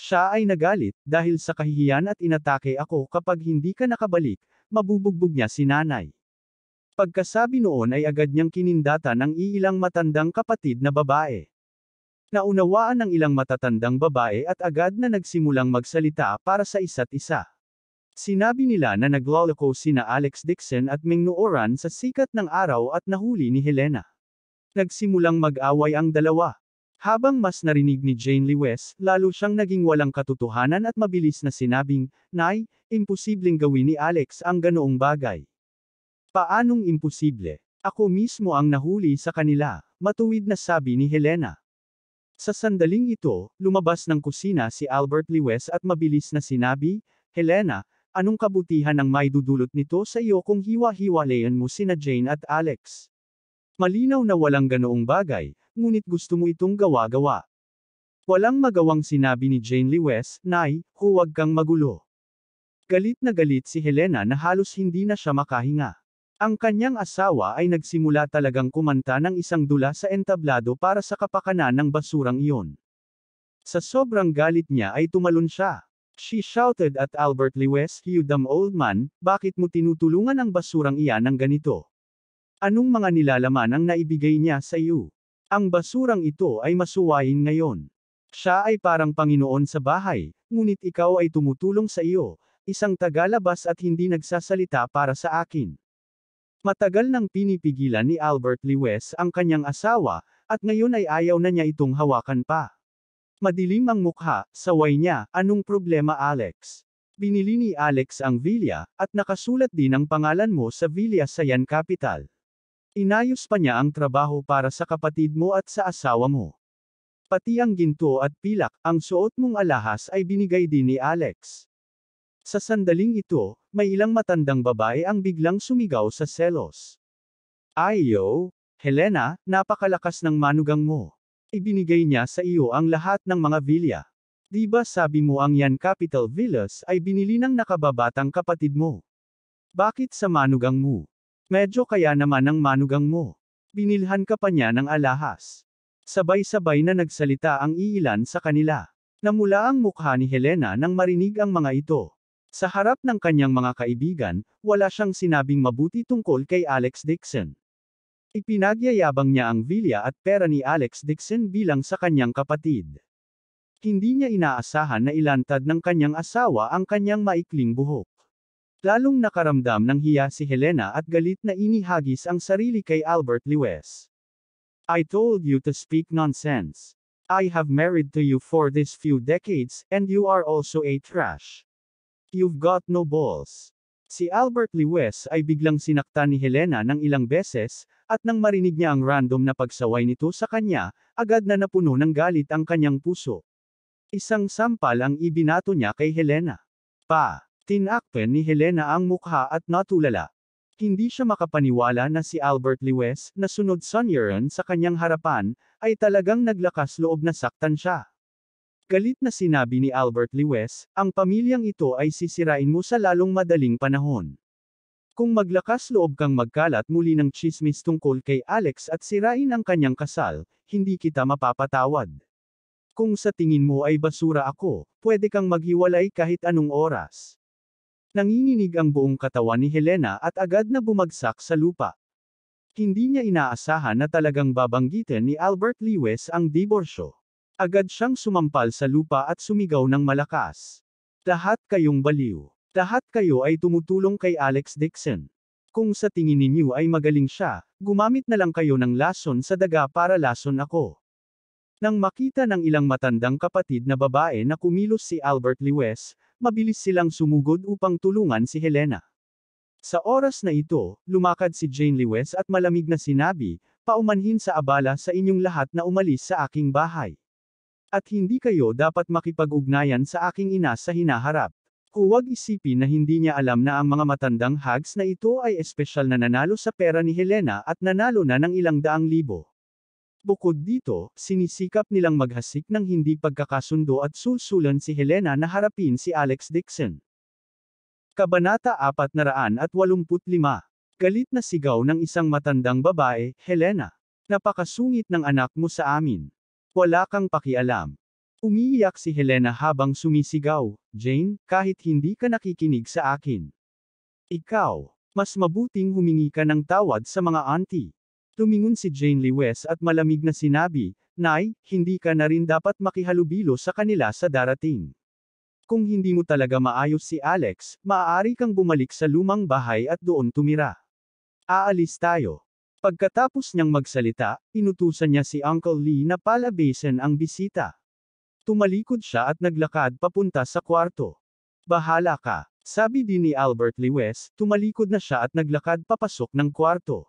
Siya ay nagalit, dahil sa kahihiyan at inatake ako kapag hindi ka nakabalik, mabubugbog niya si nanay. Pagkasabi noon ay agad niyang kinindata ng iilang matandang kapatid na babae. Naunawaan ng ilang matatandang babae at agad na nagsimulang magsalita para sa isa't isa. Sinabi nila na nagloloko sina Alex Dixon at Ming Nooran sa sikat ng araw at nahuli ni Helena. Nagsimulang mag-away ang dalawa. Habang mas narinig ni Jane Lewis, lalo siyang naging walang katotohanan at mabilis na sinabing, Nay, imposibleng gawin ni Alex ang ganoong bagay. Paanong imposible? Ako mismo ang nahuli sa kanila, matuwid na sabi ni Helena. Sa sandaling ito, lumabas ng kusina si Albert Liwes at mabilis na sinabi, Helena, anong kabutihan ang maidudulot nito sa iyo kung hiwa-hiwalayan mo sina Jane at Alex? Malinaw na walang ganoong bagay, ngunit gusto mo itong gawa-gawa. Walang magawang sinabi ni Jane Liwes, Nay, huwag kang magulo. Galit na galit si Helena na halos hindi na siya makahinga. Ang kanyang asawa ay nagsimula talagang kumanta ng isang dula sa entablado para sa kapakanan ng basurang iyon. Sa sobrang galit niya ay tumalon siya. She shouted at Albert Lewis, You dumb old man, bakit mo tinutulungan ang basurang iyan ng ganito? Anong mga nilalaman ang naibigay niya sa iyo? Ang basurang ito ay masuwain ngayon. Siya ay parang Panginoon sa bahay, ngunit ikaw ay tumutulong sa iyo, isang tagalabas at hindi nagsasalita para sa akin. Matagal nang pinipigilan ni Albert Lewis ang kanyang asawa, at ngayon ay ayaw na niya itong hawakan pa. Madilim ang mukha, saway niya, anong problema Alex? Binili ni Alex ang Villa, at nakasulat din ang pangalan mo sa Villa sa Yan Capital. Inayos pa niya ang trabaho para sa kapatid mo at sa asawa mo. Pati ang ginto at pilak, ang suot mong alahas ay binigay din ni Alex. Sa sandaling ito, may ilang matandang babae ang biglang sumigaw sa selos. Ayo, Helena, napakalakas ng manugang mo. Ibinigay niya sa iyo ang lahat ng mga vilya. Diba sabi mo ang yan capital villas ay binili ng nakababatang kapatid mo? Bakit sa manugang mo? Medyo kaya naman ang manugang mo. Binilhan ka pa niya ng alahas. Sabay-sabay na nagsalita ang iilan sa kanila. Namula ang mukha ni Helena nang marinig ang mga ito. Sa harap ng kanyang mga kaibigan, wala siyang sinabing mabuti tungkol kay Alex Dixon. Ipinagyayabang niya ang vilya at pera ni Alex Dixon bilang sa kanyang kapatid. Hindi niya inaasahan na ilantad ng kanyang asawa ang kanyang maikling buhok. Lalong nakaramdam ng hiya si Helena at galit na inihagis ang sarili kay Albert Lewis. I told you to speak nonsense. I have married to you for this few decades, and you are also a trash. You've got no balls. Si Albert Lewis ay biglang sinaktan ni Helena ng ilang beses, at nang marinig niya ang random na pagsaway nito sa kanya, agad na napuno ng galit ang kanyang puso. Isang sampal ang ibinato niya kay Helena. Pa, tinakpen ni Helena ang mukha at natulala. Hindi siya makapaniwala na si Albert Lewis, na sunod Sun sa kanyang harapan, ay talagang naglakas loob na saktan siya. Galit na sinabi ni Albert Lewis, ang pamilyang ito ay sisirain mo sa lalong madaling panahon. Kung maglakas loob kang magkalat muli ng chismis tungkol kay Alex at sirain ang kanyang kasal, hindi kita mapapatawad. Kung sa tingin mo ay basura ako, pwede kang maghiwalay kahit anong oras. Nanginginig ang buong katawan ni Helena at agad na bumagsak sa lupa. Hindi niya inaasahan na talagang babanggitin ni Albert Lewis ang diborsyo. Agad siyang sumampal sa lupa at sumigaw ng malakas. Lahat kayong baliw. Lahat kayo ay tumutulong kay Alex Dixon. Kung sa tingin ninyo ay magaling siya, gumamit na lang kayo ng lason sa daga para lason ako. Nang makita ng ilang matandang kapatid na babae na kumilos si Albert Lewis, mabilis silang sumugod upang tulungan si Helena. Sa oras na ito, lumakad si Jane Lewis at malamig na sinabi, paumanhin sa abala sa inyong lahat na umalis sa aking bahay. At hindi kayo dapat makipag-ugnayan sa aking ina sa hinaharap. Huwag isipin na hindi niya alam na ang mga matandang hags na ito ay espesyal na nanalo sa pera ni Helena at nanalo na ng ilang daang libo. Bukod dito, sinisikap nilang maghasik ng hindi pagkakasundo at sulsulan si Helena na harapin si Alex Dixon. Kabanata 485 Galit na sigaw ng isang matandang babae, Helena. Napakasungit ng anak mo sa amin. Wala kang pakialam. Umiiyak si Helena habang sumisigaw, Jane, kahit hindi ka nakikinig sa akin. Ikaw, mas mabuting humingi ka ng tawad sa mga auntie. Tumingon si Jane Lewis at malamig na sinabi, Nay, hindi ka na rin dapat makihalubilo sa kanila sa darating. Kung hindi mo talaga maayos si Alex, maaari kang bumalik sa lumang bahay at doon tumira. Aalis tayo. Pagkatapos niyang magsalita, inutusan niya si Uncle Lee na palabasin ang bisita. Tumalikod siya at naglakad papunta sa kwarto. Bahala ka, sabi din ni Albert Lewis, tumalikod na siya at naglakad papasok ng kwarto.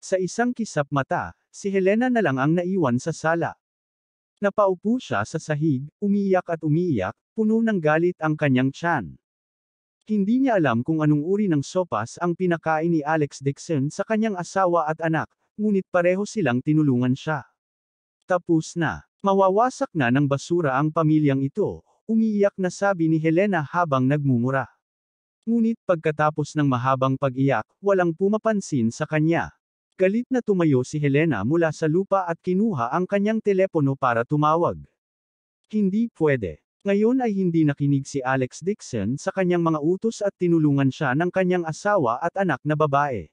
Sa isang kisap mata, si Helena na lang ang naiwan sa sala. Napaupo siya sa sahig, umiyak at umiyak, puno ng galit ang kanyang tiyan. Hindi niya alam kung anong uri ng sopas ang pinakain ni Alex Dixon sa kanyang asawa at anak, ngunit pareho silang tinulungan siya. Tapos na. Mawawasak na ng basura ang pamilyang ito, umiiyak na sabi ni Helena habang nagmumura. Ngunit pagkatapos ng mahabang pag-iyak, walang pumapansin sa kanya. Galit na tumayo si Helena mula sa lupa at kinuha ang kanyang telepono para tumawag. Hindi pwede. Ngayon ay hindi nakinig si Alex Dixon sa kanyang mga utos at tinulungan siya ng kanyang asawa at anak na babae.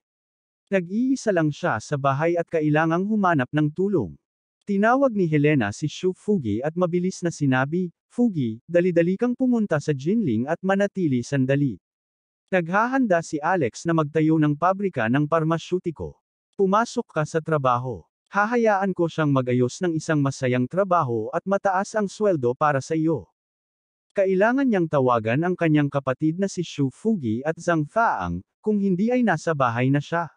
Nag-iisa lang siya sa bahay at kailangang humanap ng tulong. Tinawag ni Helena si Shu Fugi at mabilis na sinabi, Fugi, dali-dali kang pumunta sa Jinling at manatili sandali. Naghahanda si Alex na magtayo ng pabrika ng parmasyutiko. Pumasok ka sa trabaho. Hahayaan ko siyang magayos ng isang masayang trabaho at mataas ang sweldo para sa iyo. Kailangan niyang tawagan ang kanyang kapatid na si Shu Fugi at Zhang Faang, kung hindi ay nasa bahay na siya.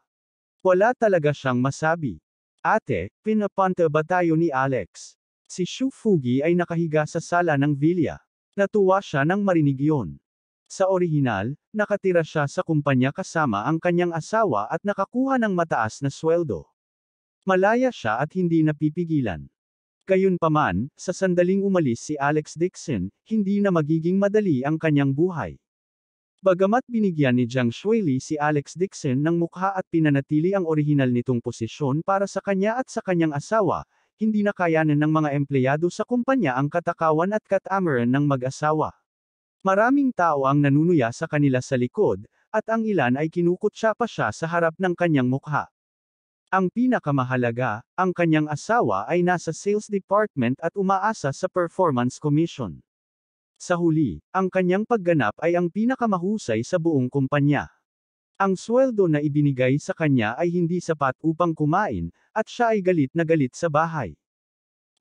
Wala talaga siyang masabi. Ate, pinapanta ba tayo ni Alex? Si Shu Fugi ay nakahiga sa sala ng villa. Natuwa siya nang marinig yon. Sa orihinal, nakatira siya sa kumpanya kasama ang kanyang asawa at nakakuha ng mataas na sweldo. Malaya siya at hindi napipigilan. Gayunpaman, sa sandaling umalis si Alex Dixon, hindi na magiging madali ang kanyang buhay. Bagamat binigyan ni Jiang Shuili si Alex Dixon ng mukha at pinanatili ang orihinal nitong posisyon para sa kanya at sa kanyang asawa, hindi na kayanan ng mga empleyado sa kumpanya ang katakawan at katamaran ng mag-asawa. Maraming tao ang nanunuya sa kanila sa likod, at ang ilan ay kinukutsa pa siya sa harap ng kanyang mukha. Ang pinakamahalaga, ang kanyang asawa ay nasa sales department at umaasa sa performance commission. Sa huli, ang kanyang pagganap ay ang pinakamahusay sa buong kumpanya. Ang sweldo na ibinigay sa kanya ay hindi sapat upang kumain, at siya ay galit na galit sa bahay.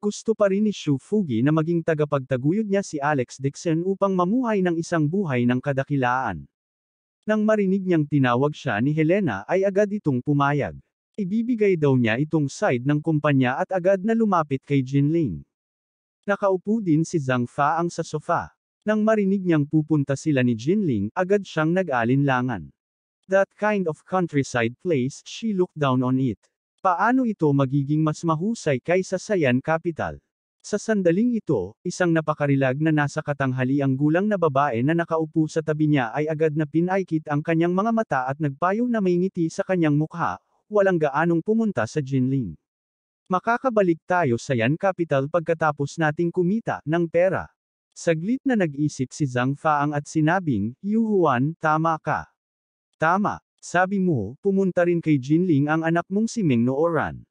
Gusto pa rin ni Shu Fugi na maging tagapagtaguyod niya si Alex Dixon upang mamuhay ng isang buhay ng kadakilaan. Nang marinig niyang tinawag siya ni Helena ay agad itong pumayag. Ibibigay daw niya itong side ng kumpanya at agad na lumapit kay Jinling. Nakaupo din si Zhang Fa ang sa sofa. Nang marinig niyang pupunta sila ni Jinling, agad siyang nag-alinlangan. That kind of countryside place, she looked down on it. Paano ito magiging mas mahusay kaysa sa Yan Capital? Sa sandaling ito, isang napakarilag na nasa katanghali ang gulang na babae na nakaupo sa tabi niya ay agad na pinaikit ang kanyang mga mata at nagpayo na may ngiti sa kanyang mukha, walang gaanong pumunta sa Jinling. Makakabalik tayo sa Yan Capital pagkatapos nating kumita ng pera. Saglit na nag-isip si Zhang Faang at sinabing, Yu Huan, tama ka. Tama, sabi mo, pumunta rin kay Jinling ang anak mong si Meng Nooran.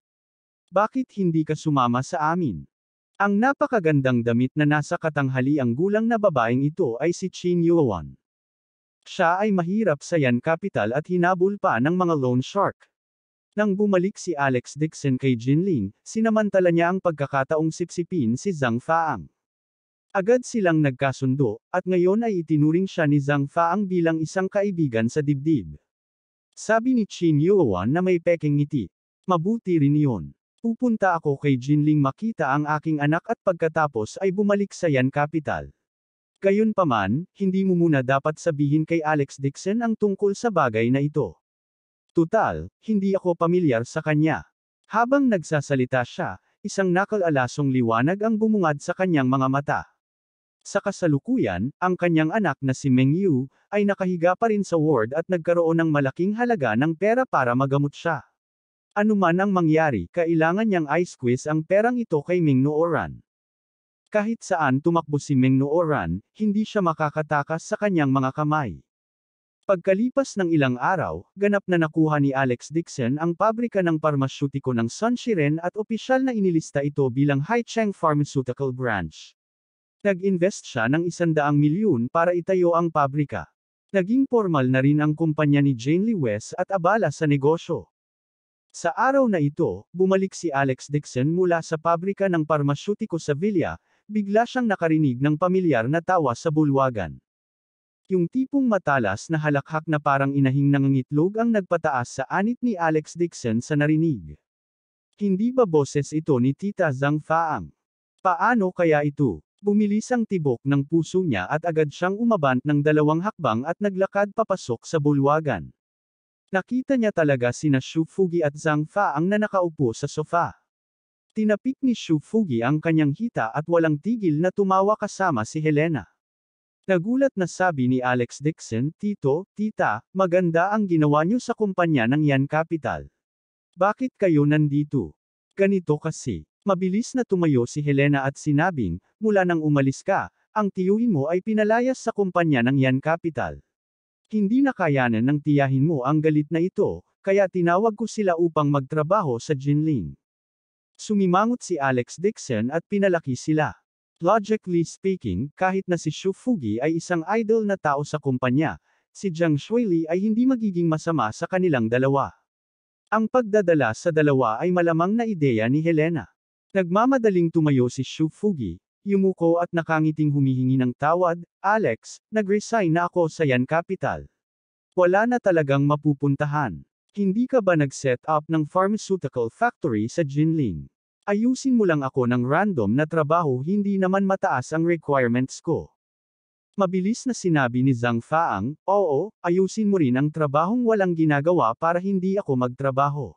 Bakit hindi ka sumama sa amin? Ang napakagandang damit na nasa katanghali ang gulang na babaeng ito ay si Chin Yuan. Siya ay mahirap sa Yan Capital at hinabol pa ng mga loan shark. Nang bumalik si Alex Dixon kay Jinling, sinamantala niya ang pagkakataong sipsipin si Zhang Faang. Agad silang nagkasundo, at ngayon ay itinuring siya ni Zhang Faang bilang isang kaibigan sa dibdib. Sabi ni Qin Yuan na may peking ngiti. Mabuti rin yon. Pupunta ako kay Jinling makita ang aking anak at pagkatapos ay bumalik sa Yan Capital. Gayunpaman, hindi mo muna dapat sabihin kay Alex Dixon ang tungkol sa bagay na ito. Tutal, hindi ako pamilyar sa kanya. Habang nagsasalita siya, isang nakalalasong liwanag ang bumungad sa kanyang mga mata. Sa kasalukuyan, ang kanyang anak na si Meng Yu, ay nakahiga pa rin sa ward at nagkaroon ng malaking halaga ng pera para magamot siya. Anuman ang mangyari, kailangan niyang ice-quiz ang perang ito kay Meng Nooran. Kahit saan tumakbo si Meng Nooran, hindi siya makakatakas sa kanyang mga kamay. Pagkalipas ng ilang araw, ganap na nakuha ni Alex Dixon ang pabrika ng parmasyutiko ng Sunshiren at opisyal na inilista ito bilang Haicheng Pharmaceutical Branch. Nag-invest siya ng isandaang milyon para itayo ang pabrika. Naging formal na rin ang kumpanya ni Jane Lee West at abala sa negosyo. Sa araw na ito, bumalik si Alex Dixon mula sa pabrika ng parmasyutiko sa Villa, bigla siyang nakarinig ng pamilyar na tawa sa bulwagan. Yung tipong matalas na halakhak na parang inahing nangangitlog ang nagpataas sa anit ni Alex Dixon sa narinig. Hindi ba boses ito ni Tita Zhang Faang? Paano kaya ito? Bumilis ang tibok ng puso niya at agad siyang umabant ng dalawang hakbang at naglakad papasok sa bulwagan. Nakita niya talaga sina Shu Fugi at Zhang Faang na nakaupo sa sofa. Tinapik ni Shu Fugi ang kanyang hita at walang tigil na tumawa kasama si Helena. Nagulat na sabi ni Alex Dixon, Tito, Tita, maganda ang ginawa niyo sa kumpanya ng Yan Capital. Bakit kayo nandito? Ganito kasi. Mabilis na tumayo si Helena at sinabing, mula nang umalis ka, ang tiyuhin mo ay pinalayas sa kumpanya ng Yan Capital. Hindi na kayanan ng tiyahin mo ang galit na ito, kaya tinawag ko sila upang magtrabaho sa Jinling. Sumimangot si Alex Dixon at pinalaki sila. Logically speaking, kahit na si Xu Fugi ay isang idol na tao sa kumpanya, si Jiang Shuili ay hindi magiging masama sa kanilang dalawa. Ang pagdadala sa dalawa ay malamang na ideya ni Helena. Nagmamadaling tumayo si Xu Fugi, yumuko at nakangiting humihingi ng tawad, Alex, nag-resign na ako sa Yan Capital. Wala na talagang mapupuntahan. Hindi ka ba nag-set up ng pharmaceutical factory sa Jinling? Ayusin mo lang ako ng random na trabaho hindi naman mataas ang requirements ko. Mabilis na sinabi ni Zhang Faang, oo, ayusin mo rin ang trabahong walang ginagawa para hindi ako magtrabaho.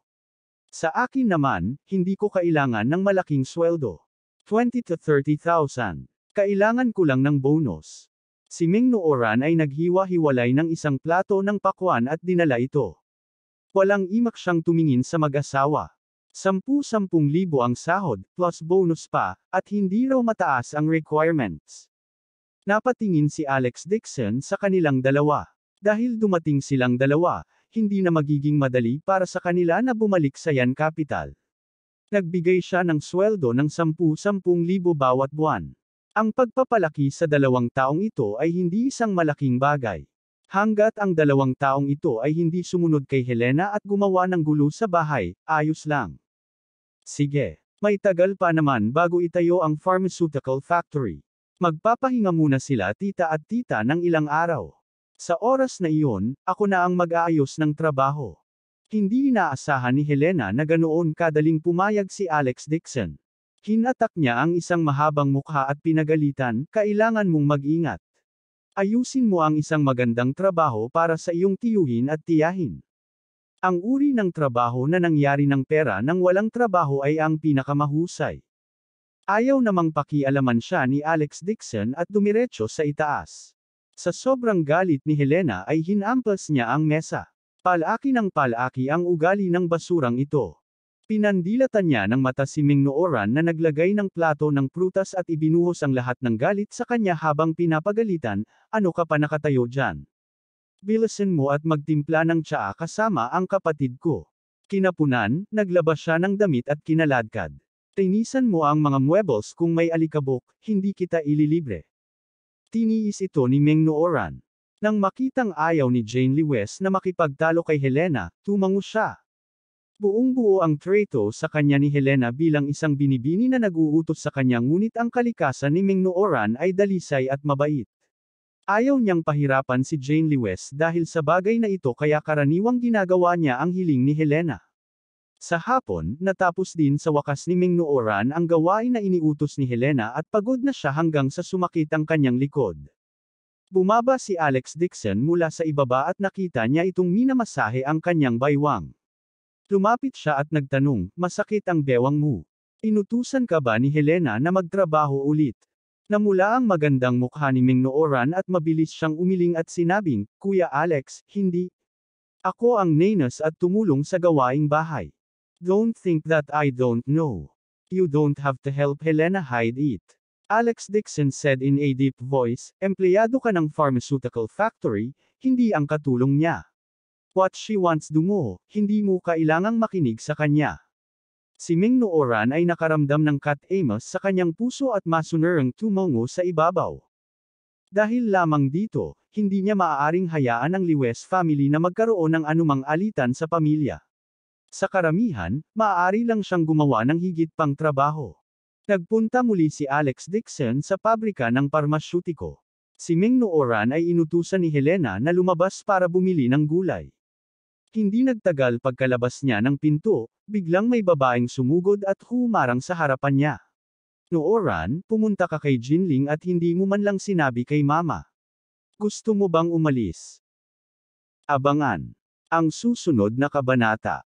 Sa akin naman, hindi ko kailangan ng malaking sweldo. 20 to 30,000. Kailangan ko lang ng bonus. Si Ming Nooran ay naghiwa-hiwalay ng isang plato ng pakwan at dinala ito. Walang imak siyang tumingin sa mag-asawa. Sampu-sampung ang sahod, plus bonus pa, at hindi raw mataas ang requirements. Napatingin si Alex Dixon sa kanilang dalawa. Dahil dumating silang dalawa, hindi na magiging madali para sa kanila na bumalik sa Yan Capital. Nagbigay siya ng sweldo ng 10-10 bawat buwan. Ang pagpapalaki sa dalawang taong ito ay hindi isang malaking bagay. Hanggat ang dalawang taong ito ay hindi sumunod kay Helena at gumawa ng gulo sa bahay, ayos lang. Sige. May tagal pa naman bago itayo ang pharmaceutical factory. Magpapahinga muna sila tita at tita ng ilang araw. Sa oras na iyon, ako na ang mag-aayos ng trabaho. Hindi inaasahan ni Helena na ganoon kadaling pumayag si Alex Dixon. Hinatak niya ang isang mahabang mukha at pinagalitan, kailangan mong mag-ingat. Ayusin mo ang isang magandang trabaho para sa iyong tiyuhin at tiyahin. Ang uri ng trabaho na nangyari ng pera nang walang trabaho ay ang pinakamahusay. Ayaw namang pakialaman siya ni Alex Dixon at dumiretso sa itaas. Sa sobrang galit ni Helena ay hinampas niya ang mesa. Palaki ng palaki ang ugali ng basurang ito. Pinandilatan niya ng mata si Ming Nooran na naglagay ng plato ng prutas at ibinuhos ang lahat ng galit sa kanya habang pinapagalitan, ano ka pa nakatayo dyan? Bilisin mo at magtimpla ng tsaa kasama ang kapatid ko. Kinapunan, naglaba siya ng damit at kinaladkad. Tinisan mo ang mga muebles kung may alikabok, hindi kita ililibre. Tiniis ito ni Meng Nooran. Nang makitang ayaw ni Jane Lewis na makipagtalo kay Helena, tumango siya. Buong-buo ang trato sa kanya ni Helena bilang isang binibini na naguutos sa kanya ngunit ang kalikasan ni Ming Nooran ay dalisay at mabait. Ayaw niyang pahirapan si Jane Lewis dahil sa bagay na ito kaya karaniwang ginagawa niya ang hiling ni Helena. Sa hapon, natapos din sa wakas ni Ming Nooran ang gawain na iniutos ni Helena at pagod na siya hanggang sa sumakit ang kanyang likod. Bumaba si Alex Dixon mula sa ibaba at nakita niya itong minamasahe ang kanyang baywang. Lumapit siya at nagtanong, masakit ang bewang mo. Inutusan ka ba ni Helena na magtrabaho ulit? Namula ang magandang mukha ni Ming Nooran at mabilis siyang umiling at sinabing, Kuya Alex, hindi. Ako ang nanas at tumulong sa gawaing bahay. Don't think that I don't know. You don't have to help Helena hide it. Alex Dixon said in a deep voice, Empleyado ka ng pharmaceutical factory, hindi ang katulong niya. What she wants do mo, hindi mo kailangang makinig sa kanya. Si Ming Nooran ay nakaramdam ng Kat Amos sa kanyang puso at masunurang tumungo sa ibabaw. Dahil lamang dito, hindi niya maaaring hayaan ang Liwes family na magkaroon ng anumang alitan sa pamilya. Sa karamihan, maaari lang siyang gumawa ng higit pang trabaho. Nagpunta muli si Alex Dixon sa pabrika ng parmasyutiko. Si Ming Nooran ay inutusan ni Helena na lumabas para bumili ng gulay. Hindi nagtagal pagkalabas niya ng pinto, biglang may babaeng sumugod at humarang sa harapan niya. Nooran, pumunta ka kay Jinling at hindi mo man lang sinabi kay mama. Gusto mo bang umalis? Abangan. Ang susunod na kabanata.